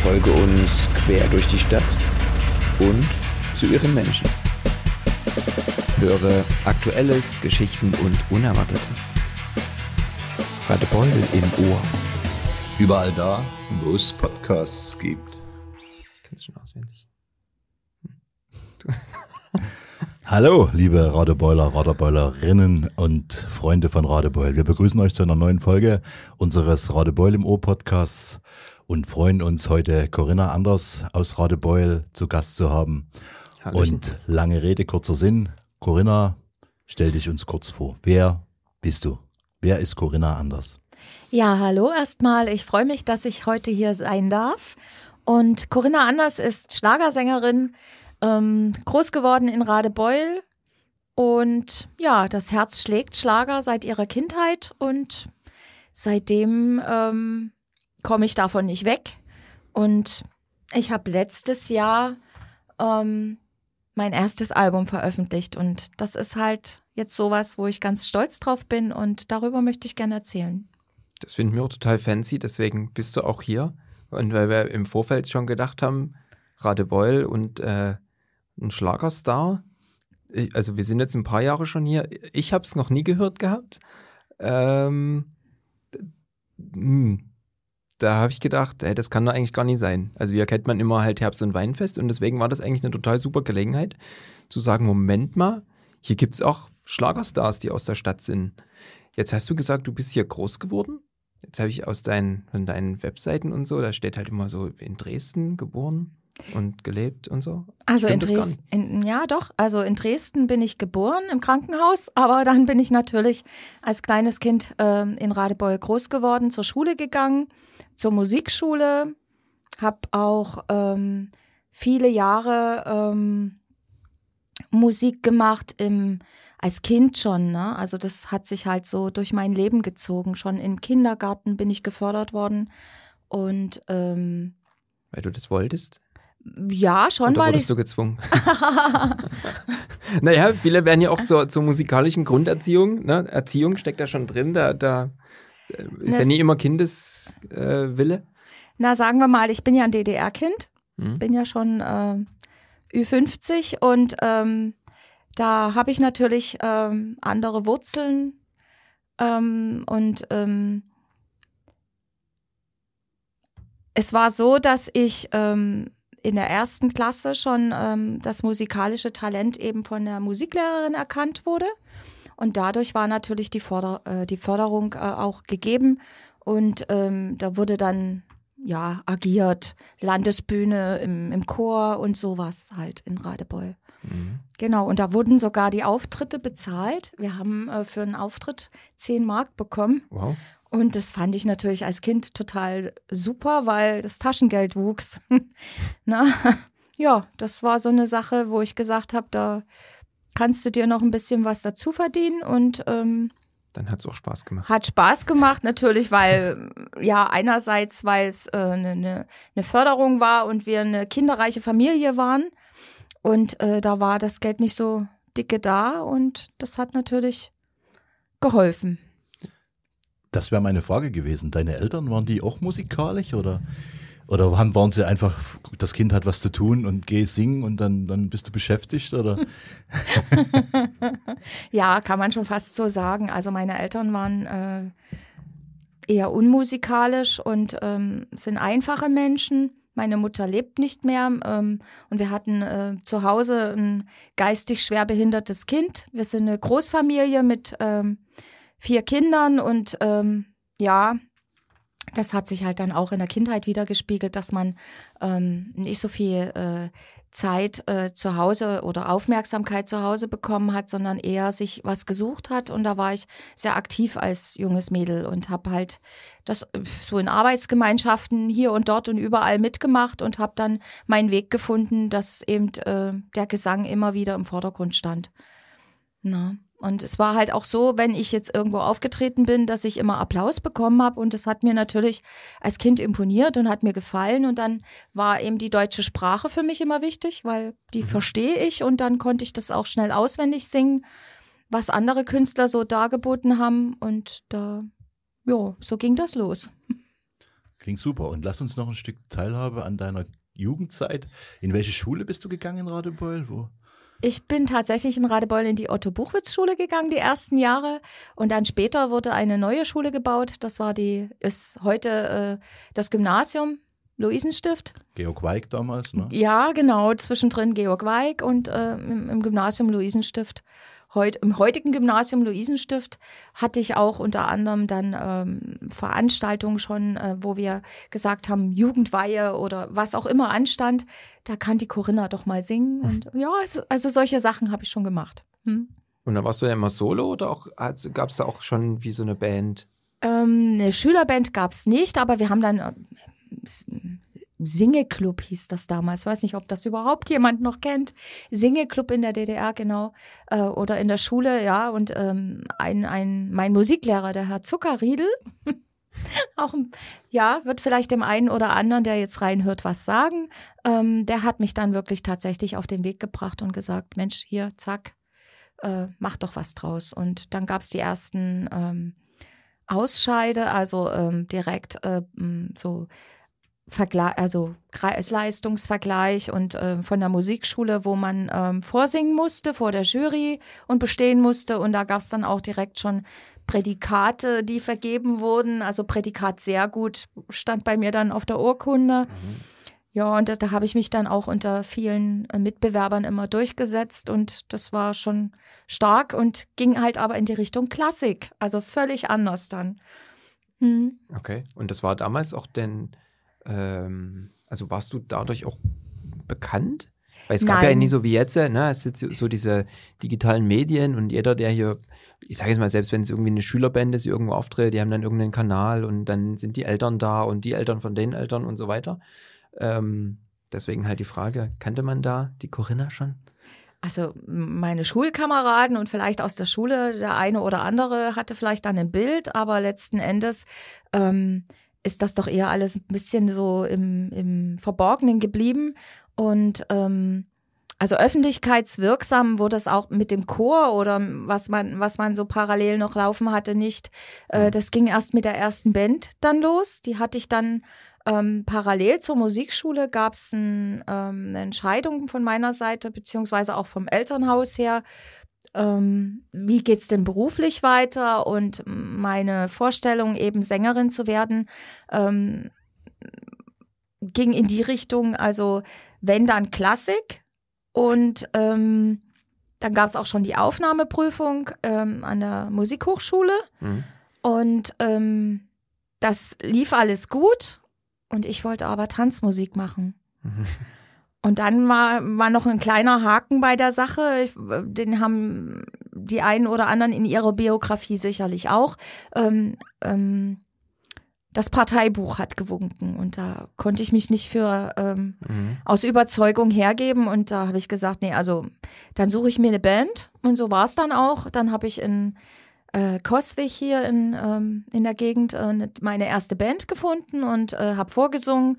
Folge uns quer durch die Stadt und zu ihren Menschen. Höre Aktuelles, Geschichten und Unerwartetes. Radebeul im Ohr. Überall da, wo es Podcasts gibt. Ich kann es schon auswendig. Hm. Hallo, liebe Radebeuler, Radebeulerinnen und Freunde von Radebeul. Wir begrüßen euch zu einer neuen Folge unseres Radebeul im Ohr Podcasts und freuen uns, heute Corinna Anders aus Radebeul zu Gast zu haben. Hallöchen. Und lange Rede, kurzer Sinn. Corinna, stell dich uns kurz vor. Wer bist du? Wer ist Corinna Anders? Ja, hallo erstmal. Ich freue mich, dass ich heute hier sein darf. Und Corinna Anders ist Schlagersängerin, ähm, groß geworden in Radebeul. Und ja, das Herz schlägt Schlager seit ihrer Kindheit und seitdem ähm, komme ich davon nicht weg. Und ich habe letztes Jahr ähm, mein erstes Album veröffentlicht und das ist halt jetzt sowas, wo ich ganz stolz drauf bin und darüber möchte ich gerne erzählen. Das finden wir auch total fancy, deswegen bist du auch hier. Und weil wir im Vorfeld schon gedacht haben, Radebeul und äh, ein Schlagerstar. Ich, also wir sind jetzt ein paar Jahre schon hier. Ich habe es noch nie gehört gehabt. Ähm, hm da habe ich gedacht, hey, das kann doch eigentlich gar nicht sein. Also wie erkennt man immer halt Herbst- und Weinfest und deswegen war das eigentlich eine total super Gelegenheit, zu sagen, Moment mal, hier gibt es auch Schlagerstars, die aus der Stadt sind. Jetzt hast du gesagt, du bist hier groß geworden. Jetzt habe ich aus deinen, von deinen Webseiten und so, da steht halt immer so in Dresden geboren und gelebt und so? Also Stimmt in Dresden, ja doch. Also in Dresden bin ich geboren im Krankenhaus, aber dann bin ich natürlich als kleines Kind ähm, in Radebeul groß geworden, zur Schule gegangen, zur Musikschule, habe auch ähm, viele Jahre ähm, Musik gemacht im als Kind schon, ne? Also das hat sich halt so durch mein Leben gezogen. Schon im Kindergarten bin ich gefördert worden und ähm, weil du das wolltest? Ja, schon, Oder weil ich. du gezwungen. naja, viele werden ja auch zur, zur musikalischen Grunderziehung. Ne? Erziehung steckt da schon drin. Da, da äh, ist das ja nie immer Kindeswille. Äh, Na, sagen wir mal, ich bin ja ein DDR-Kind. Hm. Bin ja schon äh, Ü50 und ähm, da habe ich natürlich ähm, andere Wurzeln ähm, und. Ähm, es war so, dass ich ähm, in der ersten Klasse schon ähm, das musikalische Talent eben von der Musiklehrerin erkannt wurde. Und dadurch war natürlich die, Forder äh, die Förderung äh, auch gegeben. Und ähm, da wurde dann ja agiert, Landesbühne im, im Chor und sowas halt in Radebeul. Mhm. Genau, und da wurden sogar die Auftritte bezahlt. Wir haben äh, für einen Auftritt 10 Mark bekommen. Wow. Und das fand ich natürlich als Kind total super, weil das Taschengeld wuchs. Na, ja, das war so eine Sache, wo ich gesagt habe, da kannst du dir noch ein bisschen was dazu verdienen und ähm, dann hat es auch Spaß gemacht. Hat Spaß gemacht, natürlich, weil ja einerseits, weil es eine äh, ne, ne, ne Förderung war und wir eine kinderreiche Familie waren und äh, da war das Geld nicht so dicke da und das hat natürlich geholfen. Das wäre meine Frage gewesen. Deine Eltern, waren die auch musikalisch oder, oder haben, waren sie einfach, das Kind hat was zu tun und geh singen und dann, dann bist du beschäftigt oder? ja, kann man schon fast so sagen. Also meine Eltern waren äh, eher unmusikalisch und ähm, sind einfache Menschen. Meine Mutter lebt nicht mehr ähm, und wir hatten äh, zu Hause ein geistig schwer behindertes Kind. Wir sind eine Großfamilie mit ähm, vier Kindern und ähm, ja, das hat sich halt dann auch in der Kindheit wiedergespiegelt, dass man ähm, nicht so viel äh, Zeit äh, zu Hause oder Aufmerksamkeit zu Hause bekommen hat, sondern eher sich was gesucht hat. Und da war ich sehr aktiv als junges Mädel und habe halt das äh, so in Arbeitsgemeinschaften hier und dort und überall mitgemacht und habe dann meinen Weg gefunden, dass eben äh, der Gesang immer wieder im Vordergrund stand. Na. Und es war halt auch so, wenn ich jetzt irgendwo aufgetreten bin, dass ich immer Applaus bekommen habe. Und das hat mir natürlich als Kind imponiert und hat mir gefallen. Und dann war eben die deutsche Sprache für mich immer wichtig, weil die mhm. verstehe ich. Und dann konnte ich das auch schnell auswendig singen, was andere Künstler so dargeboten haben. Und da, ja, so ging das los. Klingt super. Und lass uns noch ein Stück Teilhabe an deiner Jugendzeit. In welche Schule bist du gegangen in Radebeul? Wo? Ich bin tatsächlich in Radebeul in die Otto-Buchwitz-Schule gegangen, die ersten Jahre. Und dann später wurde eine neue Schule gebaut. Das war die, ist heute äh, das Gymnasium, Luisenstift. Georg Weig damals, ne? Ja, genau, zwischendrin Georg Weig und äh, im, im Gymnasium Luisenstift heut, im heutigen Gymnasium Luisenstift hatte ich auch unter anderem dann ähm, Veranstaltungen schon, äh, wo wir gesagt haben, Jugendweihe oder was auch immer anstand. Da kann die Corinna doch mal singen. Mhm. Und ja, also solche Sachen habe ich schon gemacht. Hm. Und dann warst du ja immer solo oder gab es da auch schon wie so eine Band? Ähm, eine Schülerband gab es nicht, aber wir haben dann äh, Singeclub hieß das damals. Ich weiß nicht, ob das überhaupt jemand noch kennt. Singeclub in der DDR, genau. Äh, oder in der Schule, ja. Und ähm, ein, ein, mein Musiklehrer, der Herr Zuckerriedel, auch ja, wird vielleicht dem einen oder anderen, der jetzt reinhört, was sagen. Ähm, der hat mich dann wirklich tatsächlich auf den Weg gebracht und gesagt: Mensch, hier, zack, äh, mach doch was draus. Und dann gab es die ersten ähm, Ausscheide, also ähm, direkt äh, so Vergleich, also Kreisleistungsvergleich und äh, von der Musikschule, wo man ähm, vorsingen musste vor der Jury und bestehen musste. Und da gab es dann auch direkt schon Prädikate, die vergeben wurden. Also Prädikat sehr gut stand bei mir dann auf der Urkunde. Mhm. Ja, und das, da habe ich mich dann auch unter vielen äh, Mitbewerbern immer durchgesetzt und das war schon stark und ging halt aber in die Richtung Klassik, also völlig anders dann. Mhm. Okay, und das war damals auch denn ähm, also warst du dadurch auch bekannt? Weil es gab Nein. ja nie so wie jetzt, äh, ne? Es sind so diese digitalen Medien und jeder, der hier, ich sage jetzt mal, selbst wenn es irgendwie eine Schülerband ist, die irgendwo auftritt, die haben dann irgendeinen Kanal und dann sind die Eltern da und die Eltern von den Eltern und so weiter. Ähm, deswegen halt die Frage, kannte man da die Corinna schon? also meine Schulkameraden und vielleicht aus der Schule der eine oder andere hatte vielleicht dann ein Bild, aber letzten Endes ähm, ist das doch eher alles ein bisschen so im, im Verborgenen geblieben. Und ähm, also öffentlichkeitswirksam wurde es auch mit dem Chor oder was man, was man so parallel noch laufen hatte, nicht. Äh, mhm. das ging erst mit der ersten Band dann los. Die hatte ich dann ähm, parallel zur Musikschule gab es ein, ähm, eine Entscheidung von meiner Seite, beziehungsweise auch vom Elternhaus her, ähm, wie geht es denn beruflich weiter und meine Vorstellung, eben Sängerin zu werden, ähm, ging in die Richtung, also wenn dann Klassik und ähm, dann gab es auch schon die Aufnahmeprüfung ähm, an der Musikhochschule mhm. und ähm, das lief alles gut und ich wollte aber Tanzmusik machen. Mhm. Und dann war, war noch ein kleiner Haken bei der Sache. Den haben die einen oder anderen in ihrer Biografie sicherlich auch. Ähm, ähm, das Parteibuch hat gewunken und da konnte ich mich nicht für ähm, mhm. aus Überzeugung hergeben und da habe ich gesagt, nee, also dann suche ich mir eine Band und so war es dann auch. Dann habe ich in äh, Coswig hier in, ähm, in der Gegend äh, meine erste Band gefunden und äh, habe vorgesungen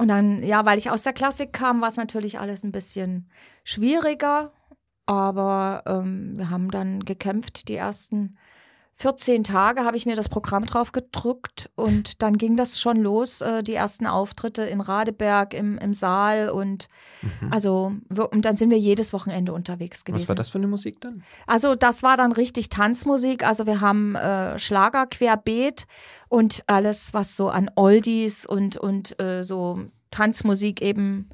und dann, ja, weil ich aus der Klassik kam, war es natürlich alles ein bisschen schwieriger. Aber ähm, wir haben dann gekämpft die ersten 14 Tage habe ich mir das Programm drauf gedrückt und dann ging das schon los, äh, die ersten Auftritte in Radeberg im, im Saal und mhm. also und dann sind wir jedes Wochenende unterwegs gewesen. Was war das für eine Musik dann? Also das war dann richtig Tanzmusik, also wir haben äh, Schlager querbeet und alles was so an Oldies und und äh, so Tanzmusik eben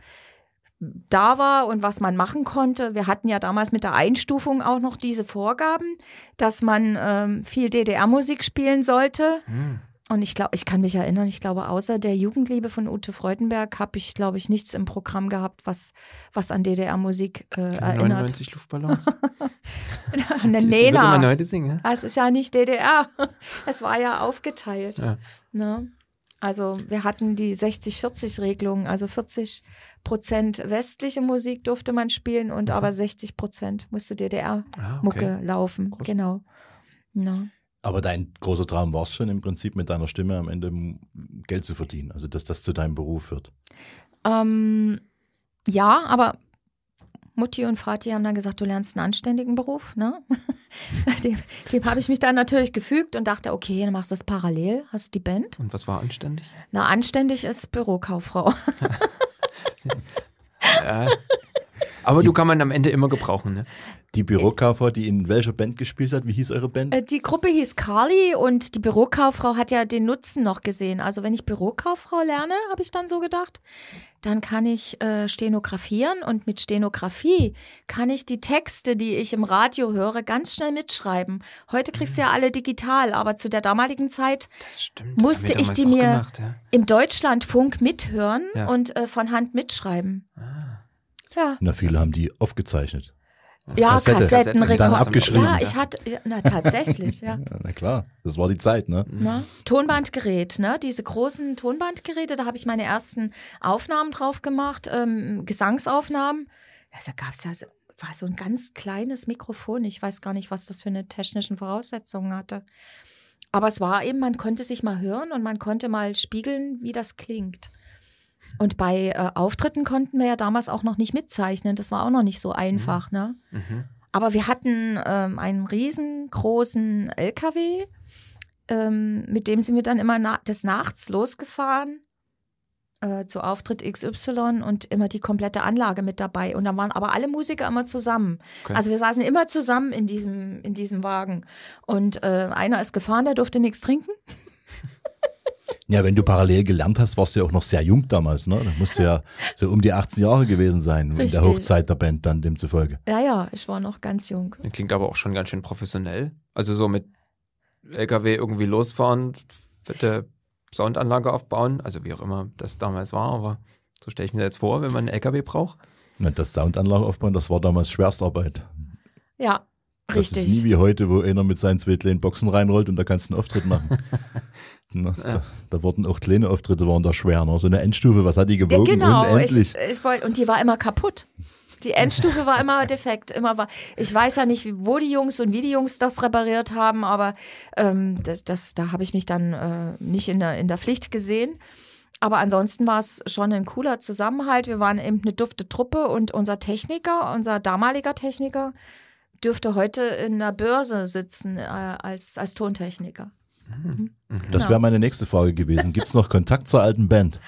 da war und was man machen konnte. Wir hatten ja damals mit der Einstufung auch noch diese Vorgaben, dass man ähm, viel DDR-Musik spielen sollte. Hm. Und ich glaube, ich kann mich erinnern, ich glaube, außer der Jugendliebe von Ute Freudenberg habe ich, glaube ich, nichts im Programm gehabt, was, was an DDR-Musik äh, erinnert. 99 Luftballons. Eine die, Nena. Die heute singen. Es ist ja nicht DDR. Es war ja aufgeteilt. Ja. Ne? Also wir hatten die 60-40-Regelung, also 40 Prozent westliche Musik durfte man spielen und mhm. aber 60 Prozent musste DDR-Mucke ah, okay. laufen. Cool. Genau. No. Aber dein großer Traum war es schon im Prinzip mit deiner Stimme am Ende Geld zu verdienen, also dass das zu deinem Beruf wird. Ähm, ja, aber Mutti und Vati haben dann gesagt, du lernst einen anständigen Beruf. Ne? dem, dem habe ich mich dann natürlich gefügt und dachte, okay, dann machst du das parallel, hast die Band. Und was war anständig? Na, anständig ist Bürokauffrau. ja. Aber die, du kann man am Ende immer gebrauchen, ne? Die Bürokauffrau, die in welcher Band gespielt hat, wie hieß eure Band? Äh, die Gruppe hieß Carly und die Bürokauffrau hat ja den Nutzen noch gesehen. Also wenn ich Bürokauffrau lerne, habe ich dann so gedacht, dann kann ich äh, stenografieren und mit Stenografie kann ich die Texte, die ich im Radio höre, ganz schnell mitschreiben. Heute kriegst du ja alle digital, aber zu der damaligen Zeit stimmt, musste ich die mir gemacht, ja. im Deutschlandfunk mithören ja. und äh, von Hand mitschreiben. Ah. Ja. Na, viele haben die aufgezeichnet. Ja, Kassette. Kassettenrekord. Dann abgeschrieben. Ja, ich hatte, na tatsächlich, ja. Na klar, das war die Zeit, ne? Na, Tonbandgerät, ne? Diese großen Tonbandgeräte, da habe ich meine ersten Aufnahmen drauf gemacht, ähm, Gesangsaufnahmen. Also gab es ja so, war so ein ganz kleines Mikrofon. Ich weiß gar nicht, was das für eine technischen Voraussetzungen hatte. Aber es war eben, man konnte sich mal hören und man konnte mal spiegeln, wie das klingt. Und bei äh, Auftritten konnten wir ja damals auch noch nicht mitzeichnen. Das war auch noch nicht so mhm. einfach. Mhm. Ne? Mhm. Aber wir hatten ähm, einen riesengroßen LKW, ähm, mit dem sind wir dann immer na des Nachts losgefahren äh, zu Auftritt XY und immer die komplette Anlage mit dabei. Und dann waren aber alle Musiker immer zusammen. Okay. Also wir saßen immer zusammen in diesem, in diesem Wagen. Und äh, einer ist gefahren, der durfte nichts trinken. Ja, wenn du parallel gelernt hast, warst du ja auch noch sehr jung damals, ne? Da musst du ja so um die 18 Jahre gewesen sein, Richtig. in der Hochzeit der Band dann demzufolge. Ja, ja, ich war noch ganz jung. Klingt aber auch schon ganz schön professionell. Also so mit LKW irgendwie losfahren, fette Soundanlage aufbauen, also wie auch immer das damals war, aber so stelle ich mir das jetzt vor, wenn man einen LKW braucht. Na, das Soundanlage aufbauen, das war damals Schwerstarbeit. Ja, Richtig. Das ist nie wie heute, wo einer mit seinen zwei kleinen Boxen reinrollt und da kannst du einen Auftritt machen. Na, ja. da, da, wurden auch kleine Auftritte waren da schwer, ne? So eine Endstufe, was hat die gewogen? Ja, genau, Unendlich. Ich, ich wollt, und die war immer kaputt. Die Endstufe war immer defekt, immer war. Ich weiß ja nicht, wo die Jungs und wie die Jungs das repariert haben, aber ähm, das, das, da habe ich mich dann äh, nicht in der, in der Pflicht gesehen. Aber ansonsten war es schon ein cooler Zusammenhalt. Wir waren eben eine dufte Truppe und unser Techniker, unser damaliger Techniker, dürfte heute in der Börse sitzen äh, als, als Tontechniker. Mhm. Mhm. Mhm. Das genau. wäre meine nächste Frage gewesen. Gibt es noch Kontakt zur alten Band?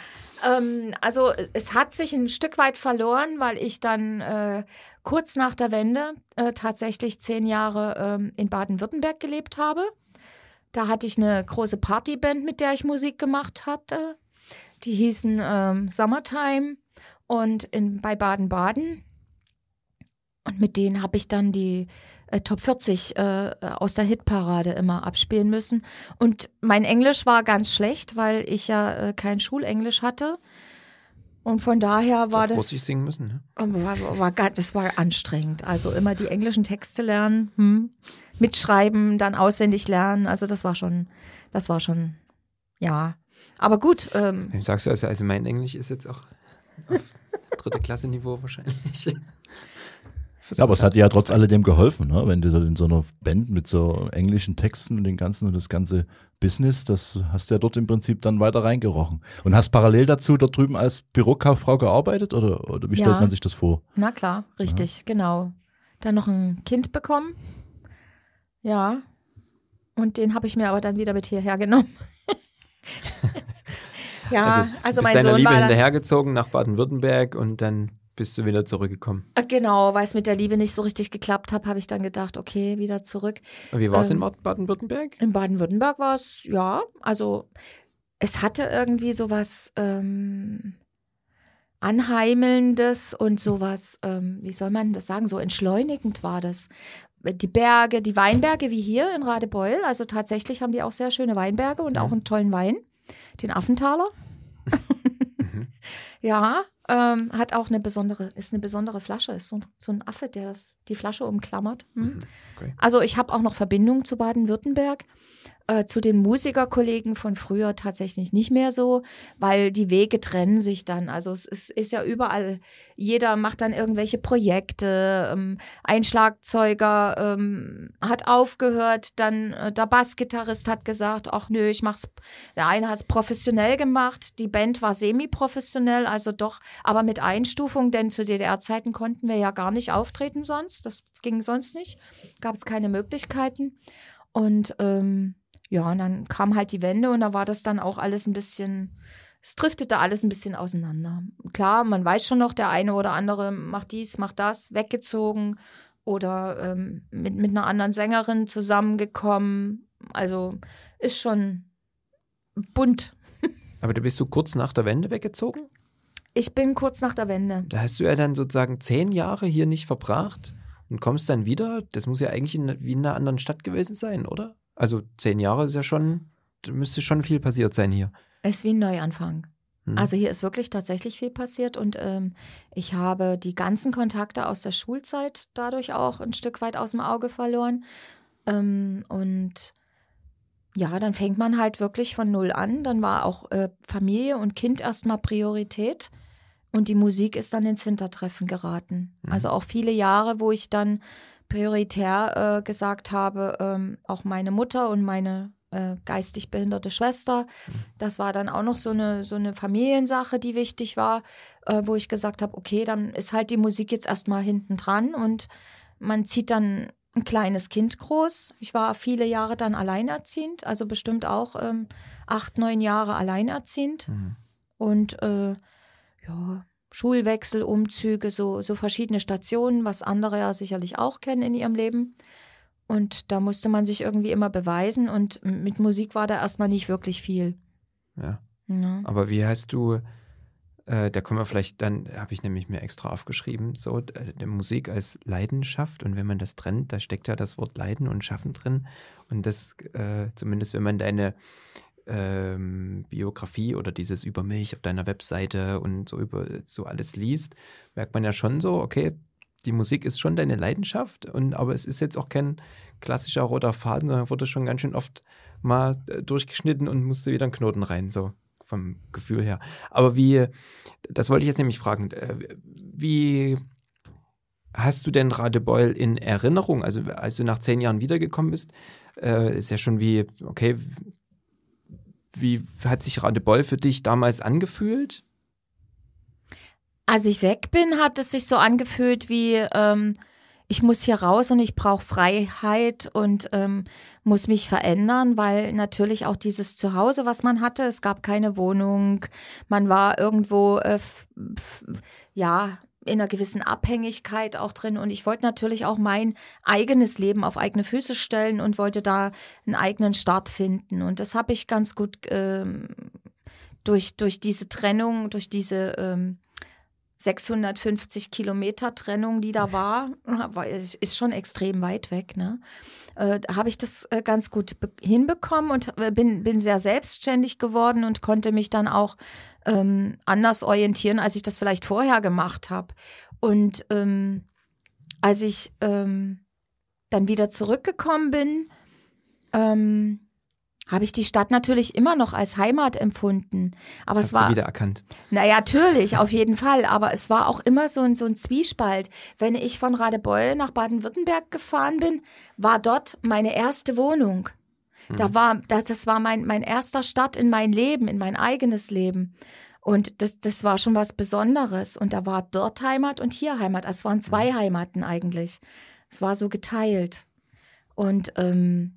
Ähm, also es hat sich ein Stück weit verloren, weil ich dann äh, kurz nach der Wende äh, tatsächlich zehn Jahre ähm, in Baden-Württemberg gelebt habe. Da hatte ich eine große Partyband, mit der ich Musik gemacht hatte. Die hießen ähm, Summertime und in, bei Baden-Baden und mit denen habe ich dann die äh, Top 40 äh, aus der Hitparade immer abspielen müssen. Und mein Englisch war ganz schlecht, weil ich ja äh, kein Schulenglisch hatte. Und von daher war das. Russisch singen müssen, ne? Ähm, war, war, war, das war anstrengend. Also immer die englischen Texte lernen, hm, mitschreiben, dann auswendig lernen. Also das war schon, das war schon, ja. Aber gut. Ähm, Sagst du also, also mein Englisch ist jetzt auch auf dritte Klasse Niveau wahrscheinlich ja, aber es hat dir ja trotz alledem geholfen, ne? wenn du in so einer Band mit so englischen Texten und den ganzen und das ganze Business, das hast du ja dort im Prinzip dann weiter reingerochen. Und hast parallel dazu dort drüben als Bürokauffrau gearbeitet oder, oder wie ja. stellt man sich das vor? Na klar, richtig, ja. genau. Dann noch ein Kind bekommen. Ja. Und den habe ich mir aber dann wieder mit hierher genommen. ja, also, also mein deiner Sohn Liebe war hinterhergezogen nach Baden-Württemberg und dann bist du wieder zurückgekommen. Äh, genau, weil es mit der Liebe nicht so richtig geklappt hat, habe ich dann gedacht, okay, wieder zurück. wie war es ähm, in Baden-Württemberg? In Baden-Württemberg war es, ja, also es hatte irgendwie sowas ähm, Anheimelndes und sowas, ähm, wie soll man das sagen, so entschleunigend war das. Die Berge, die Weinberge wie hier in Radebeul, also tatsächlich haben die auch sehr schöne Weinberge und ja. Mhm. auch einen tollen Wein, den Affentaler. Mhm. ja, ähm, hat auch eine besondere, ist eine besondere Flasche, ist so, so ein Affe, der das, die Flasche umklammert. Hm? Mhm, okay. Also ich habe auch noch Verbindung zu Baden-Württemberg äh, zu den Musikerkollegen von früher tatsächlich nicht mehr so, weil die Wege trennen sich dann. Also es ist, ist ja überall, jeder macht dann irgendwelche Projekte. Ähm, ein Schlagzeuger ähm, hat aufgehört, dann äh, der Bassgitarrist hat gesagt, ach nö, ich mach's. Der eine hat's professionell gemacht, die Band war semi-professionell, also doch, aber mit Einstufung, denn zu DDR-Zeiten konnten wir ja gar nicht auftreten sonst. Das ging sonst nicht, gab es keine Möglichkeiten. Und ähm, ja, und dann kam halt die Wende und da war das dann auch alles ein bisschen, es driftete alles ein bisschen auseinander. Klar, man weiß schon noch, der eine oder andere macht dies, macht das, weggezogen oder ähm, mit, mit einer anderen Sängerin zusammengekommen. Also ist schon bunt. Aber du bist so kurz nach der Wende weggezogen? Ich bin kurz nach der Wende. Da hast du ja dann sozusagen zehn Jahre hier nicht verbracht und kommst dann wieder. Das muss ja eigentlich in, wie in einer anderen Stadt gewesen sein, oder? Also zehn Jahre ist ja schon, müsste schon viel passiert sein hier. Es ist wie ein Neuanfang. Hm. Also hier ist wirklich tatsächlich viel passiert und ähm, ich habe die ganzen Kontakte aus der Schulzeit dadurch auch ein Stück weit aus dem Auge verloren. Ähm, und ja, dann fängt man halt wirklich von null an. Dann war auch äh, Familie und Kind erstmal Priorität. Und die Musik ist dann ins Hintertreffen geraten. Mhm. Also auch viele Jahre, wo ich dann prioritär äh, gesagt habe, ähm, auch meine Mutter und meine äh, geistig behinderte Schwester. Mhm. Das war dann auch noch so eine, so eine Familiensache, die wichtig war, äh, wo ich gesagt habe, okay, dann ist halt die Musik jetzt erstmal hinten dran und man zieht dann ein kleines Kind groß. Ich war viele Jahre dann alleinerziehend, also bestimmt auch ähm, acht, neun Jahre alleinerziehend. Mhm. Und äh, ja, Schulwechsel, Umzüge, so, so verschiedene Stationen, was andere ja sicherlich auch kennen in ihrem Leben. Und da musste man sich irgendwie immer beweisen und mit Musik war da erstmal nicht wirklich viel. Ja. ja. Ne? Aber wie heißt du, äh, da kommen wir vielleicht, dann habe ich nämlich mir extra aufgeschrieben, so, äh, Musik als Leidenschaft und wenn man das trennt, da steckt ja das Wort Leiden und Schaffen drin. Und das, äh, zumindest wenn man deine ähm, Biografie oder dieses über mich auf deiner Webseite und so über so alles liest, merkt man ja schon so, okay, die Musik ist schon deine Leidenschaft, und, aber es ist jetzt auch kein klassischer roter Faden, sondern wurde schon ganz schön oft mal äh, durchgeschnitten und musste wieder einen Knoten rein, so vom Gefühl her. Aber wie, das wollte ich jetzt nämlich fragen, äh, wie hast du denn Radebeul in Erinnerung? Also als du nach zehn Jahren wiedergekommen bist, äh, ist ja schon wie, okay, wie hat sich Radebeul für dich damals angefühlt? Als ich weg bin, hat es sich so angefühlt wie, ähm, ich muss hier raus und ich brauche Freiheit und ähm, muss mich verändern, weil natürlich auch dieses Zuhause, was man hatte, es gab keine Wohnung, man war irgendwo, äh, ja, in einer gewissen Abhängigkeit auch drin. Und ich wollte natürlich auch mein eigenes Leben auf eigene Füße stellen und wollte da einen eigenen Start finden. Und das habe ich ganz gut ähm, durch, durch diese Trennung, durch diese ähm, 650 Kilometer Trennung, die da war, ist schon extrem weit weg, ne? Äh, habe ich das äh, ganz gut hinbekommen und äh, bin, bin sehr selbstständig geworden und konnte mich dann auch ähm, anders orientieren, als ich das vielleicht vorher gemacht habe. Und ähm, als ich ähm, dann wieder zurückgekommen bin, ähm, habe ich die Stadt natürlich immer noch als Heimat empfunden. Aber Hast es war. Du wiedererkannt. Naja, natürlich, auf jeden Fall. Aber es war auch immer so ein, so ein Zwiespalt. Wenn ich von Radebeul nach Baden-Württemberg gefahren bin, war dort meine erste Wohnung. Da mhm. war, das, das war mein, mein erster Start in mein Leben, in mein eigenes Leben. Und das, das war schon was Besonderes. Und da war dort Heimat und hier Heimat. Also es waren zwei mhm. Heimaten eigentlich. Es war so geteilt. Und ähm,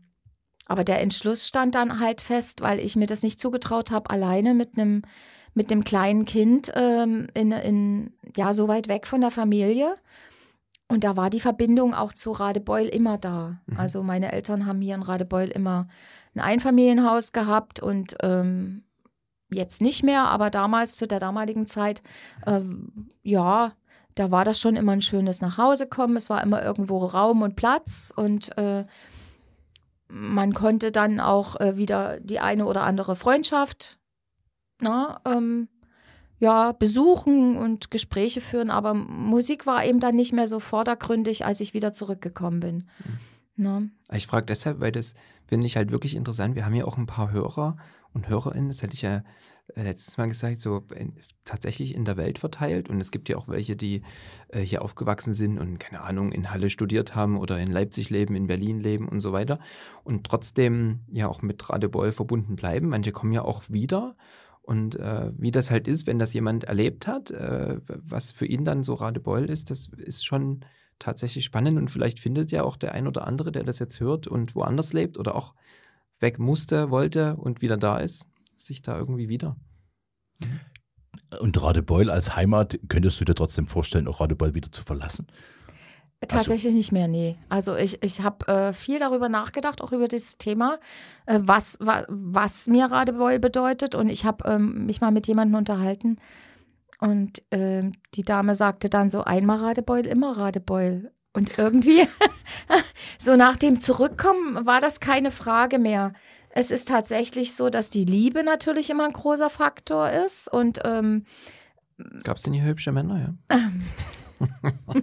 aber der Entschluss stand dann halt fest, weil ich mir das nicht zugetraut habe, alleine mit einem mit dem kleinen Kind ähm, in, in, ja, so weit weg von der Familie und da war die Verbindung auch zu Radebeul immer da. Mhm. Also meine Eltern haben hier in Radebeul immer ein Einfamilienhaus gehabt und ähm, jetzt nicht mehr, aber damals, zu der damaligen Zeit, ähm, ja, da war das schon immer ein schönes Nachhausekommen. Es war immer irgendwo Raum und Platz und äh, man konnte dann auch äh, wieder die eine oder andere Freundschaft na, ne, ähm, ja, besuchen und Gespräche führen, aber Musik war eben dann nicht mehr so vordergründig, als ich wieder zurückgekommen bin. Mhm. Ne? Ich frage deshalb, weil das finde ich halt wirklich interessant. Wir haben ja auch ein paar Hörer und Hörerinnen, das hätte ich ja äh, letztes Mal gesagt, so in, tatsächlich in der Welt verteilt. Und es gibt ja auch welche, die äh, hier aufgewachsen sind und keine Ahnung, in Halle studiert haben oder in Leipzig leben, in Berlin leben und so weiter. Und trotzdem ja auch mit Radebeul verbunden bleiben. Manche kommen ja auch wieder und äh, wie das halt ist, wenn das jemand erlebt hat, äh, was für ihn dann so Radebeul ist, das ist schon tatsächlich spannend und vielleicht findet ja auch der ein oder andere, der das jetzt hört und woanders lebt oder auch weg musste, wollte und wieder da ist, sich da irgendwie wieder. Und Radebeul als Heimat, könntest du dir trotzdem vorstellen, auch Radebeul wieder zu verlassen? Also tatsächlich nicht mehr, nee. Also ich, ich habe äh, viel darüber nachgedacht, auch über dieses Thema, äh, was, wa, was mir Radebeul bedeutet. Und ich habe ähm, mich mal mit jemandem unterhalten und äh, die Dame sagte dann so, einmal Radebeul, immer Radebeul. Und irgendwie, so nach dem Zurückkommen war das keine Frage mehr. Es ist tatsächlich so, dass die Liebe natürlich immer ein großer Faktor ist. Und ähm, gab es denn hier hübsche Männer, ja?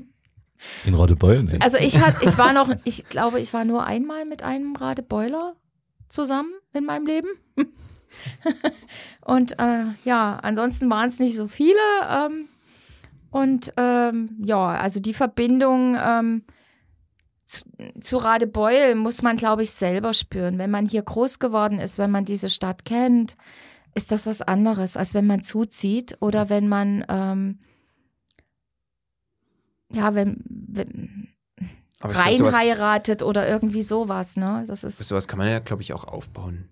In Radebeul, ey. Ne? Also ich, hat, ich war noch, ich glaube, ich war nur einmal mit einem Radebeuler zusammen in meinem Leben. und äh, ja, ansonsten waren es nicht so viele. Ähm, und ähm, ja, also die Verbindung ähm, zu, zu Radebeul muss man, glaube ich, selber spüren. Wenn man hier groß geworden ist, wenn man diese Stadt kennt, ist das was anderes, als wenn man zuzieht oder wenn man ähm, ja, wenn, wenn reinheiratet oder irgendwie sowas, ne? Das ist. Sowas kann man ja, glaube ich, auch aufbauen.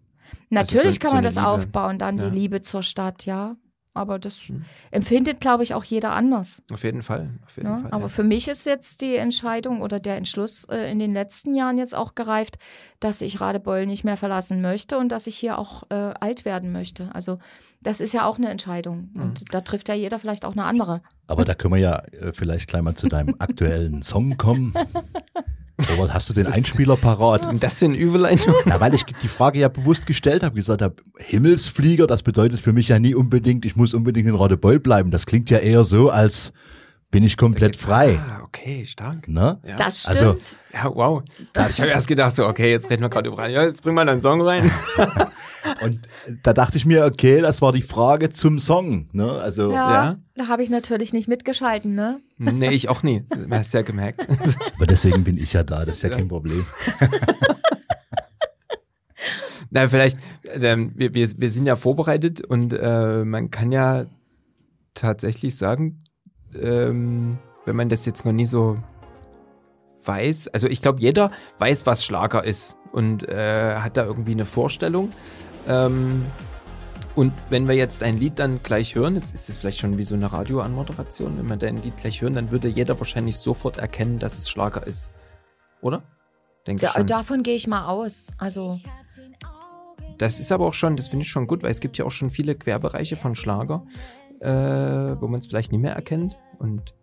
Natürlich so, kann man so das Liebe. aufbauen, dann ja. die Liebe zur Stadt, ja. Aber das mhm. empfindet, glaube ich, auch jeder anders. Auf jeden Fall. Auf jeden ja, Fall aber ja. für mich ist jetzt die Entscheidung oder der Entschluss äh, in den letzten Jahren jetzt auch gereift, dass ich Radebeul nicht mehr verlassen möchte und dass ich hier auch äh, alt werden möchte. Also das ist ja auch eine Entscheidung. Mhm. Und da trifft ja jeder vielleicht auch eine andere. Aber da können wir ja äh, vielleicht gleich mal zu deinem aktuellen Song kommen. Robert, hast du den Einspieler parat? Was ist das für ein Übeleinschub? Na, weil ich die Frage ja bewusst gestellt habe, gesagt habe, Himmelsflieger, das bedeutet für mich ja nie unbedingt, ich muss unbedingt in Radebeul bleiben. Das klingt ja eher so, als bin ich komplett äh, frei. Ah, okay, stark. Ne? Ja. Das also stimmt. Also, ja, wow. Das ich habe erst gedacht, so, okay, jetzt reden wir gerade über Radio, jetzt bringen wir einen Song rein. und da dachte ich mir, okay, das war die Frage zum Song. Ne? Also, ja, ja. da habe ich natürlich nicht mitgeschalten, ne? Nee, ich auch nie. Hast du ja gemerkt. Aber deswegen bin ich ja da, das ist ja, ja. kein Problem. Na, vielleicht, ähm, wir, wir, wir sind ja vorbereitet und äh, man kann ja tatsächlich sagen, ähm, wenn man das jetzt noch nie so weiß, also ich glaube, jeder weiß, was Schlager ist und äh, hat da irgendwie eine Vorstellung. Ähm, und wenn wir jetzt ein Lied dann gleich hören, jetzt ist das vielleicht schon wie so eine Radioanmoderation, wenn wir dein Lied gleich hören, dann würde jeder wahrscheinlich sofort erkennen, dass es Schlager ist. Oder? Denke da, ich schon. Davon gehe ich mal aus. Also. Das ist aber auch schon, das finde ich schon gut, weil es gibt ja auch schon viele Querbereiche von Schlager, äh, wo man es vielleicht nicht mehr erkennt. Und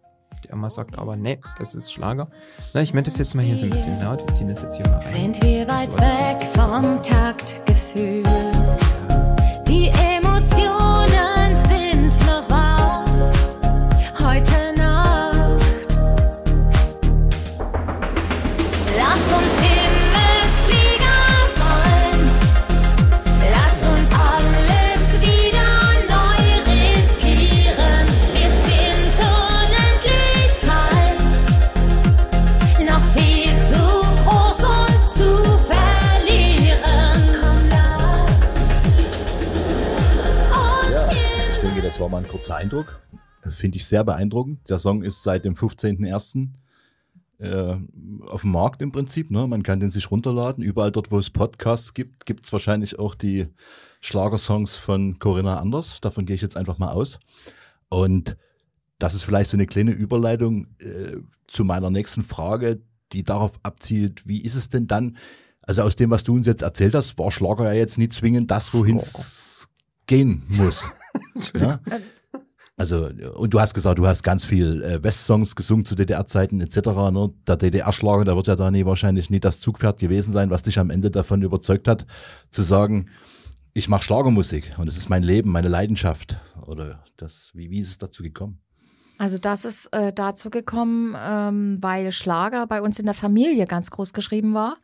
die Emma sagt aber, nee, das ist Schlager. Na, ich melde das jetzt mal hier so ein bisschen laut. Ne? Wir ziehen das jetzt hier mal rein. Sind wir weit weg vom Taktgefühl? Die Emotionen sind noch wahr. Heute ein kurzer Eindruck. Finde ich sehr beeindruckend. Der Song ist seit dem 15.01. Äh, auf dem Markt im Prinzip. Ne? Man kann den sich runterladen. Überall dort, wo es Podcasts gibt, gibt es wahrscheinlich auch die Schlagersongs von Corinna Anders. Davon gehe ich jetzt einfach mal aus. Und das ist vielleicht so eine kleine Überleitung äh, zu meiner nächsten Frage, die darauf abzielt, wie ist es denn dann, also aus dem, was du uns jetzt erzählt hast, war Schlager ja jetzt nie zwingend das, wohin es gehen muss. ja? Ne? Also, und du hast gesagt, du hast ganz viel äh, West-Songs gesungen zu DDR-Zeiten etc. Ne? Der DDR-Schlager, da wird ja da nie wahrscheinlich nie das Zugpferd gewesen sein, was dich am Ende davon überzeugt hat, zu sagen, ich mache Schlagermusik und es ist mein Leben, meine Leidenschaft. Oder das, wie, wie ist es dazu gekommen? Also das ist äh, dazu gekommen, ähm, weil Schlager bei uns in der Familie ganz groß geschrieben war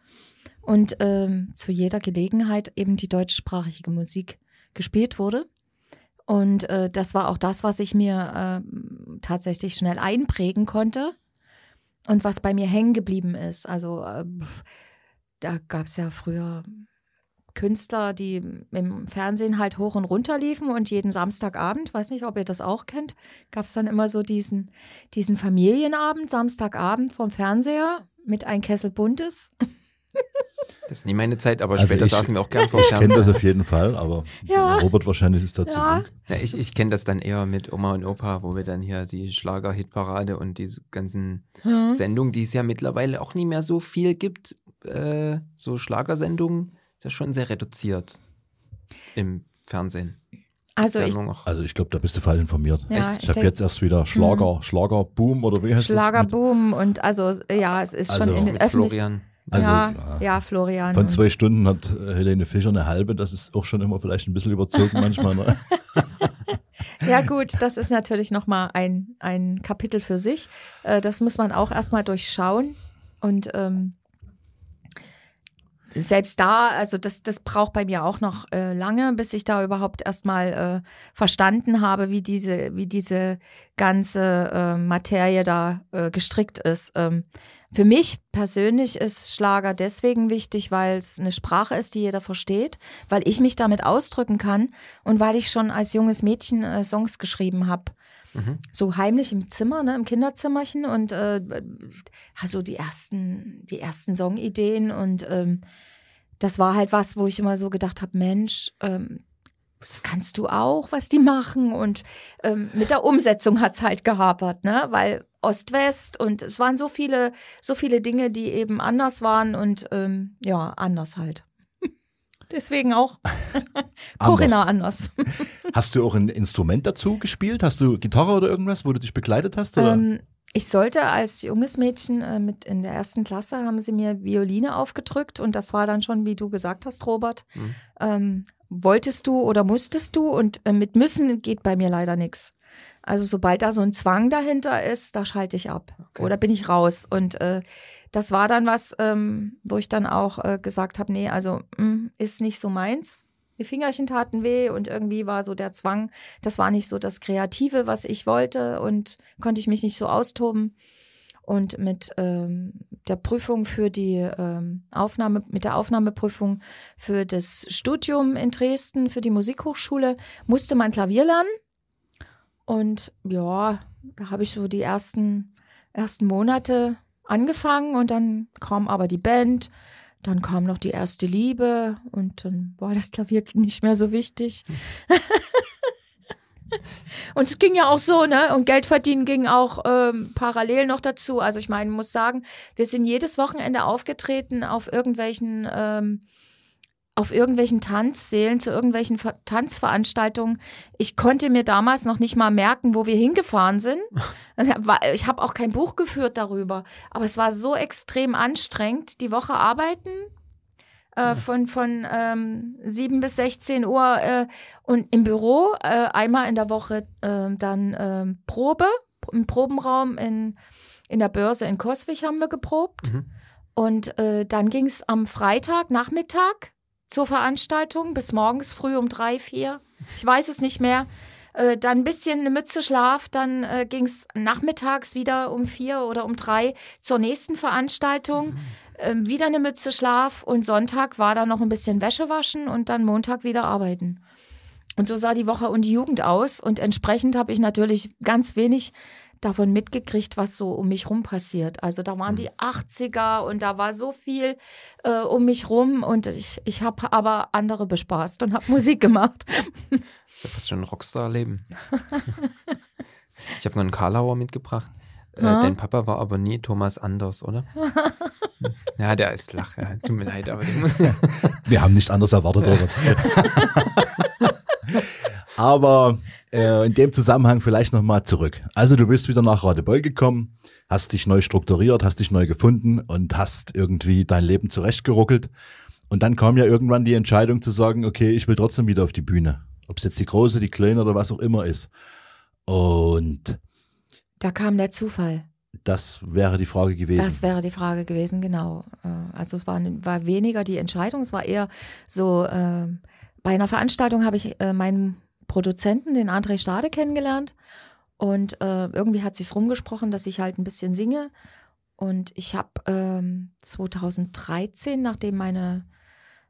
und ähm, zu jeder Gelegenheit eben die deutschsprachige Musik gespielt wurde. Und äh, das war auch das, was ich mir äh, tatsächlich schnell einprägen konnte und was bei mir hängen geblieben ist. Also äh, da gab es ja früher Künstler, die im Fernsehen halt hoch und runter liefen und jeden Samstagabend, weiß nicht, ob ihr das auch kennt, gab es dann immer so diesen, diesen Familienabend, Samstagabend vom Fernseher mit ein Kessel Buntes. Das ist nie meine Zeit, aber also später ich, saßen wir auch gern vor Ich kenne das auf jeden Fall, aber ja. Robert wahrscheinlich ist dazu. Ja. ich ich kenne das dann eher mit Oma und Opa, wo wir dann hier die Schlager-Hitparade und diese ganzen hm. Sendungen, die es ja mittlerweile auch nie mehr so viel gibt, äh, so Schlagersendungen, ist ja schon sehr reduziert im Fernsehen. Also ich, also ich glaube, da bist du falsch informiert. Ja, ich, habe jetzt erst wieder Schlager, hm. Schlagerboom oder wie heißt Schlagerboom das? Schlagerboom und also ja, es ist also schon in den öffentlichen. Florian. Also, ja, ja, Florian. Von zwei Stunden hat äh, Helene Fischer eine halbe, das ist auch schon immer vielleicht ein bisschen überzogen manchmal. Ne? ja gut, das ist natürlich nochmal ein, ein Kapitel für sich. Äh, das muss man auch erstmal durchschauen. Und ähm, selbst da, also das, das braucht bei mir auch noch äh, lange, bis ich da überhaupt erstmal äh, verstanden habe, wie diese, wie diese ganze äh, Materie da äh, gestrickt ist. Ähm, für mich persönlich ist Schlager deswegen wichtig, weil es eine Sprache ist, die jeder versteht, weil ich mich damit ausdrücken kann und weil ich schon als junges Mädchen äh, Songs geschrieben habe Mhm. So heimlich im Zimmer, ne, im Kinderzimmerchen und äh, also die ersten, die ersten Songideen und ähm, das war halt was, wo ich immer so gedacht habe, Mensch, ähm, das kannst du auch, was die machen. Und ähm, mit der Umsetzung hat es halt gehapert, ne? Weil Ost-West und es waren so viele, so viele Dinge, die eben anders waren und ähm, ja, anders halt deswegen auch Corinna anders. hast du auch ein Instrument dazu gespielt? Hast du Gitarre oder irgendwas, wo du dich begleitet hast? Ähm, ich sollte als junges Mädchen äh, mit in der ersten Klasse haben sie mir Violine aufgedrückt und das war dann schon, wie du gesagt hast, Robert. Mhm. Ähm, wolltest du oder musstest du und äh, mit müssen geht bei mir leider nichts. Also sobald da so ein Zwang dahinter ist, da schalte ich ab okay. oder bin ich raus. Und äh, das war dann was, ähm, wo ich dann auch äh, gesagt habe, nee, also mh, mm, ist nicht so meins. Die Fingerchen taten weh und irgendwie war so der Zwang, das war nicht so das Kreative, was ich wollte und konnte ich mich nicht so austoben. Und mit ähm, der Prüfung für die ähm, Aufnahme, mit der Aufnahmeprüfung für das Studium in Dresden, für die Musikhochschule, musste man Klavier lernen. Und ja, da habe ich so die ersten, ersten Monate angefangen und dann kam aber die Band, dann kam noch die erste Liebe und dann war das Klavier nicht mehr so wichtig. und es ging ja auch so, ne? Und Geld verdienen ging auch ähm, parallel noch dazu. Also ich meine, muss sagen, wir sind jedes Wochenende aufgetreten auf irgendwelchen ähm, auf irgendwelchen Tanzsälen zu irgendwelchen Ver Tanzveranstaltungen. Ich konnte mir damals noch nicht mal merken, wo wir hingefahren sind. Ich habe auch kein Buch geführt darüber. Aber es war so extrem anstrengend, die Woche arbeiten. Äh, von von ähm, 7 bis 16 Uhr äh, und im Büro äh, einmal in der Woche ähm, dann ähm, Probe, im Probenraum in, in der Börse in Coswig haben wir geprobt. Mhm. Und äh, dann ging es am Freitag Nachmittag zur Veranstaltung bis morgens früh um drei, vier. Ich weiß es nicht mehr. Äh, dann ein bisschen eine Mütze Schlaf, dann äh, ging es nachmittags wieder um vier oder um drei zur nächsten Veranstaltung. Äh, wieder eine Mütze Schlaf und Sonntag war dann noch ein bisschen Wäsche waschen und dann Montag wieder arbeiten. Und so sah die Woche und die Jugend aus. Und entsprechend habe ich natürlich ganz wenig davon mitgekriegt, was so um mich rum passiert. Also da waren hm. die 80er und da war so viel äh, um mich rum und ich, ich habe aber andere bespaßt und habe Musik gemacht. das ist ja fast schon ein Rockstar-Leben. ich habe noch einen Karlauer mitgebracht. Äh, dein Papa war aber nie Thomas Anders, oder? ja, der ist flach. Ja. Tut mir leid, aber den muss Wir haben nicht anders erwartet, Robert. Aber äh, in dem Zusammenhang vielleicht nochmal zurück. Also du bist wieder nach Radebeul gekommen, hast dich neu strukturiert, hast dich neu gefunden und hast irgendwie dein Leben zurechtgeruckelt. Und dann kam ja irgendwann die Entscheidung zu sagen, okay, ich will trotzdem wieder auf die Bühne. Ob es jetzt die große, die kleine oder was auch immer ist. Und da kam der Zufall. Das wäre die Frage gewesen. Das wäre die Frage gewesen, genau. Äh, also es war, war weniger die Entscheidung, es war eher so, äh, bei einer Veranstaltung habe ich äh, meinen Produzenten, den André Stade, kennengelernt. Und äh, irgendwie hat sich's rumgesprochen, dass ich halt ein bisschen singe. Und ich habe ähm, 2013, nachdem meine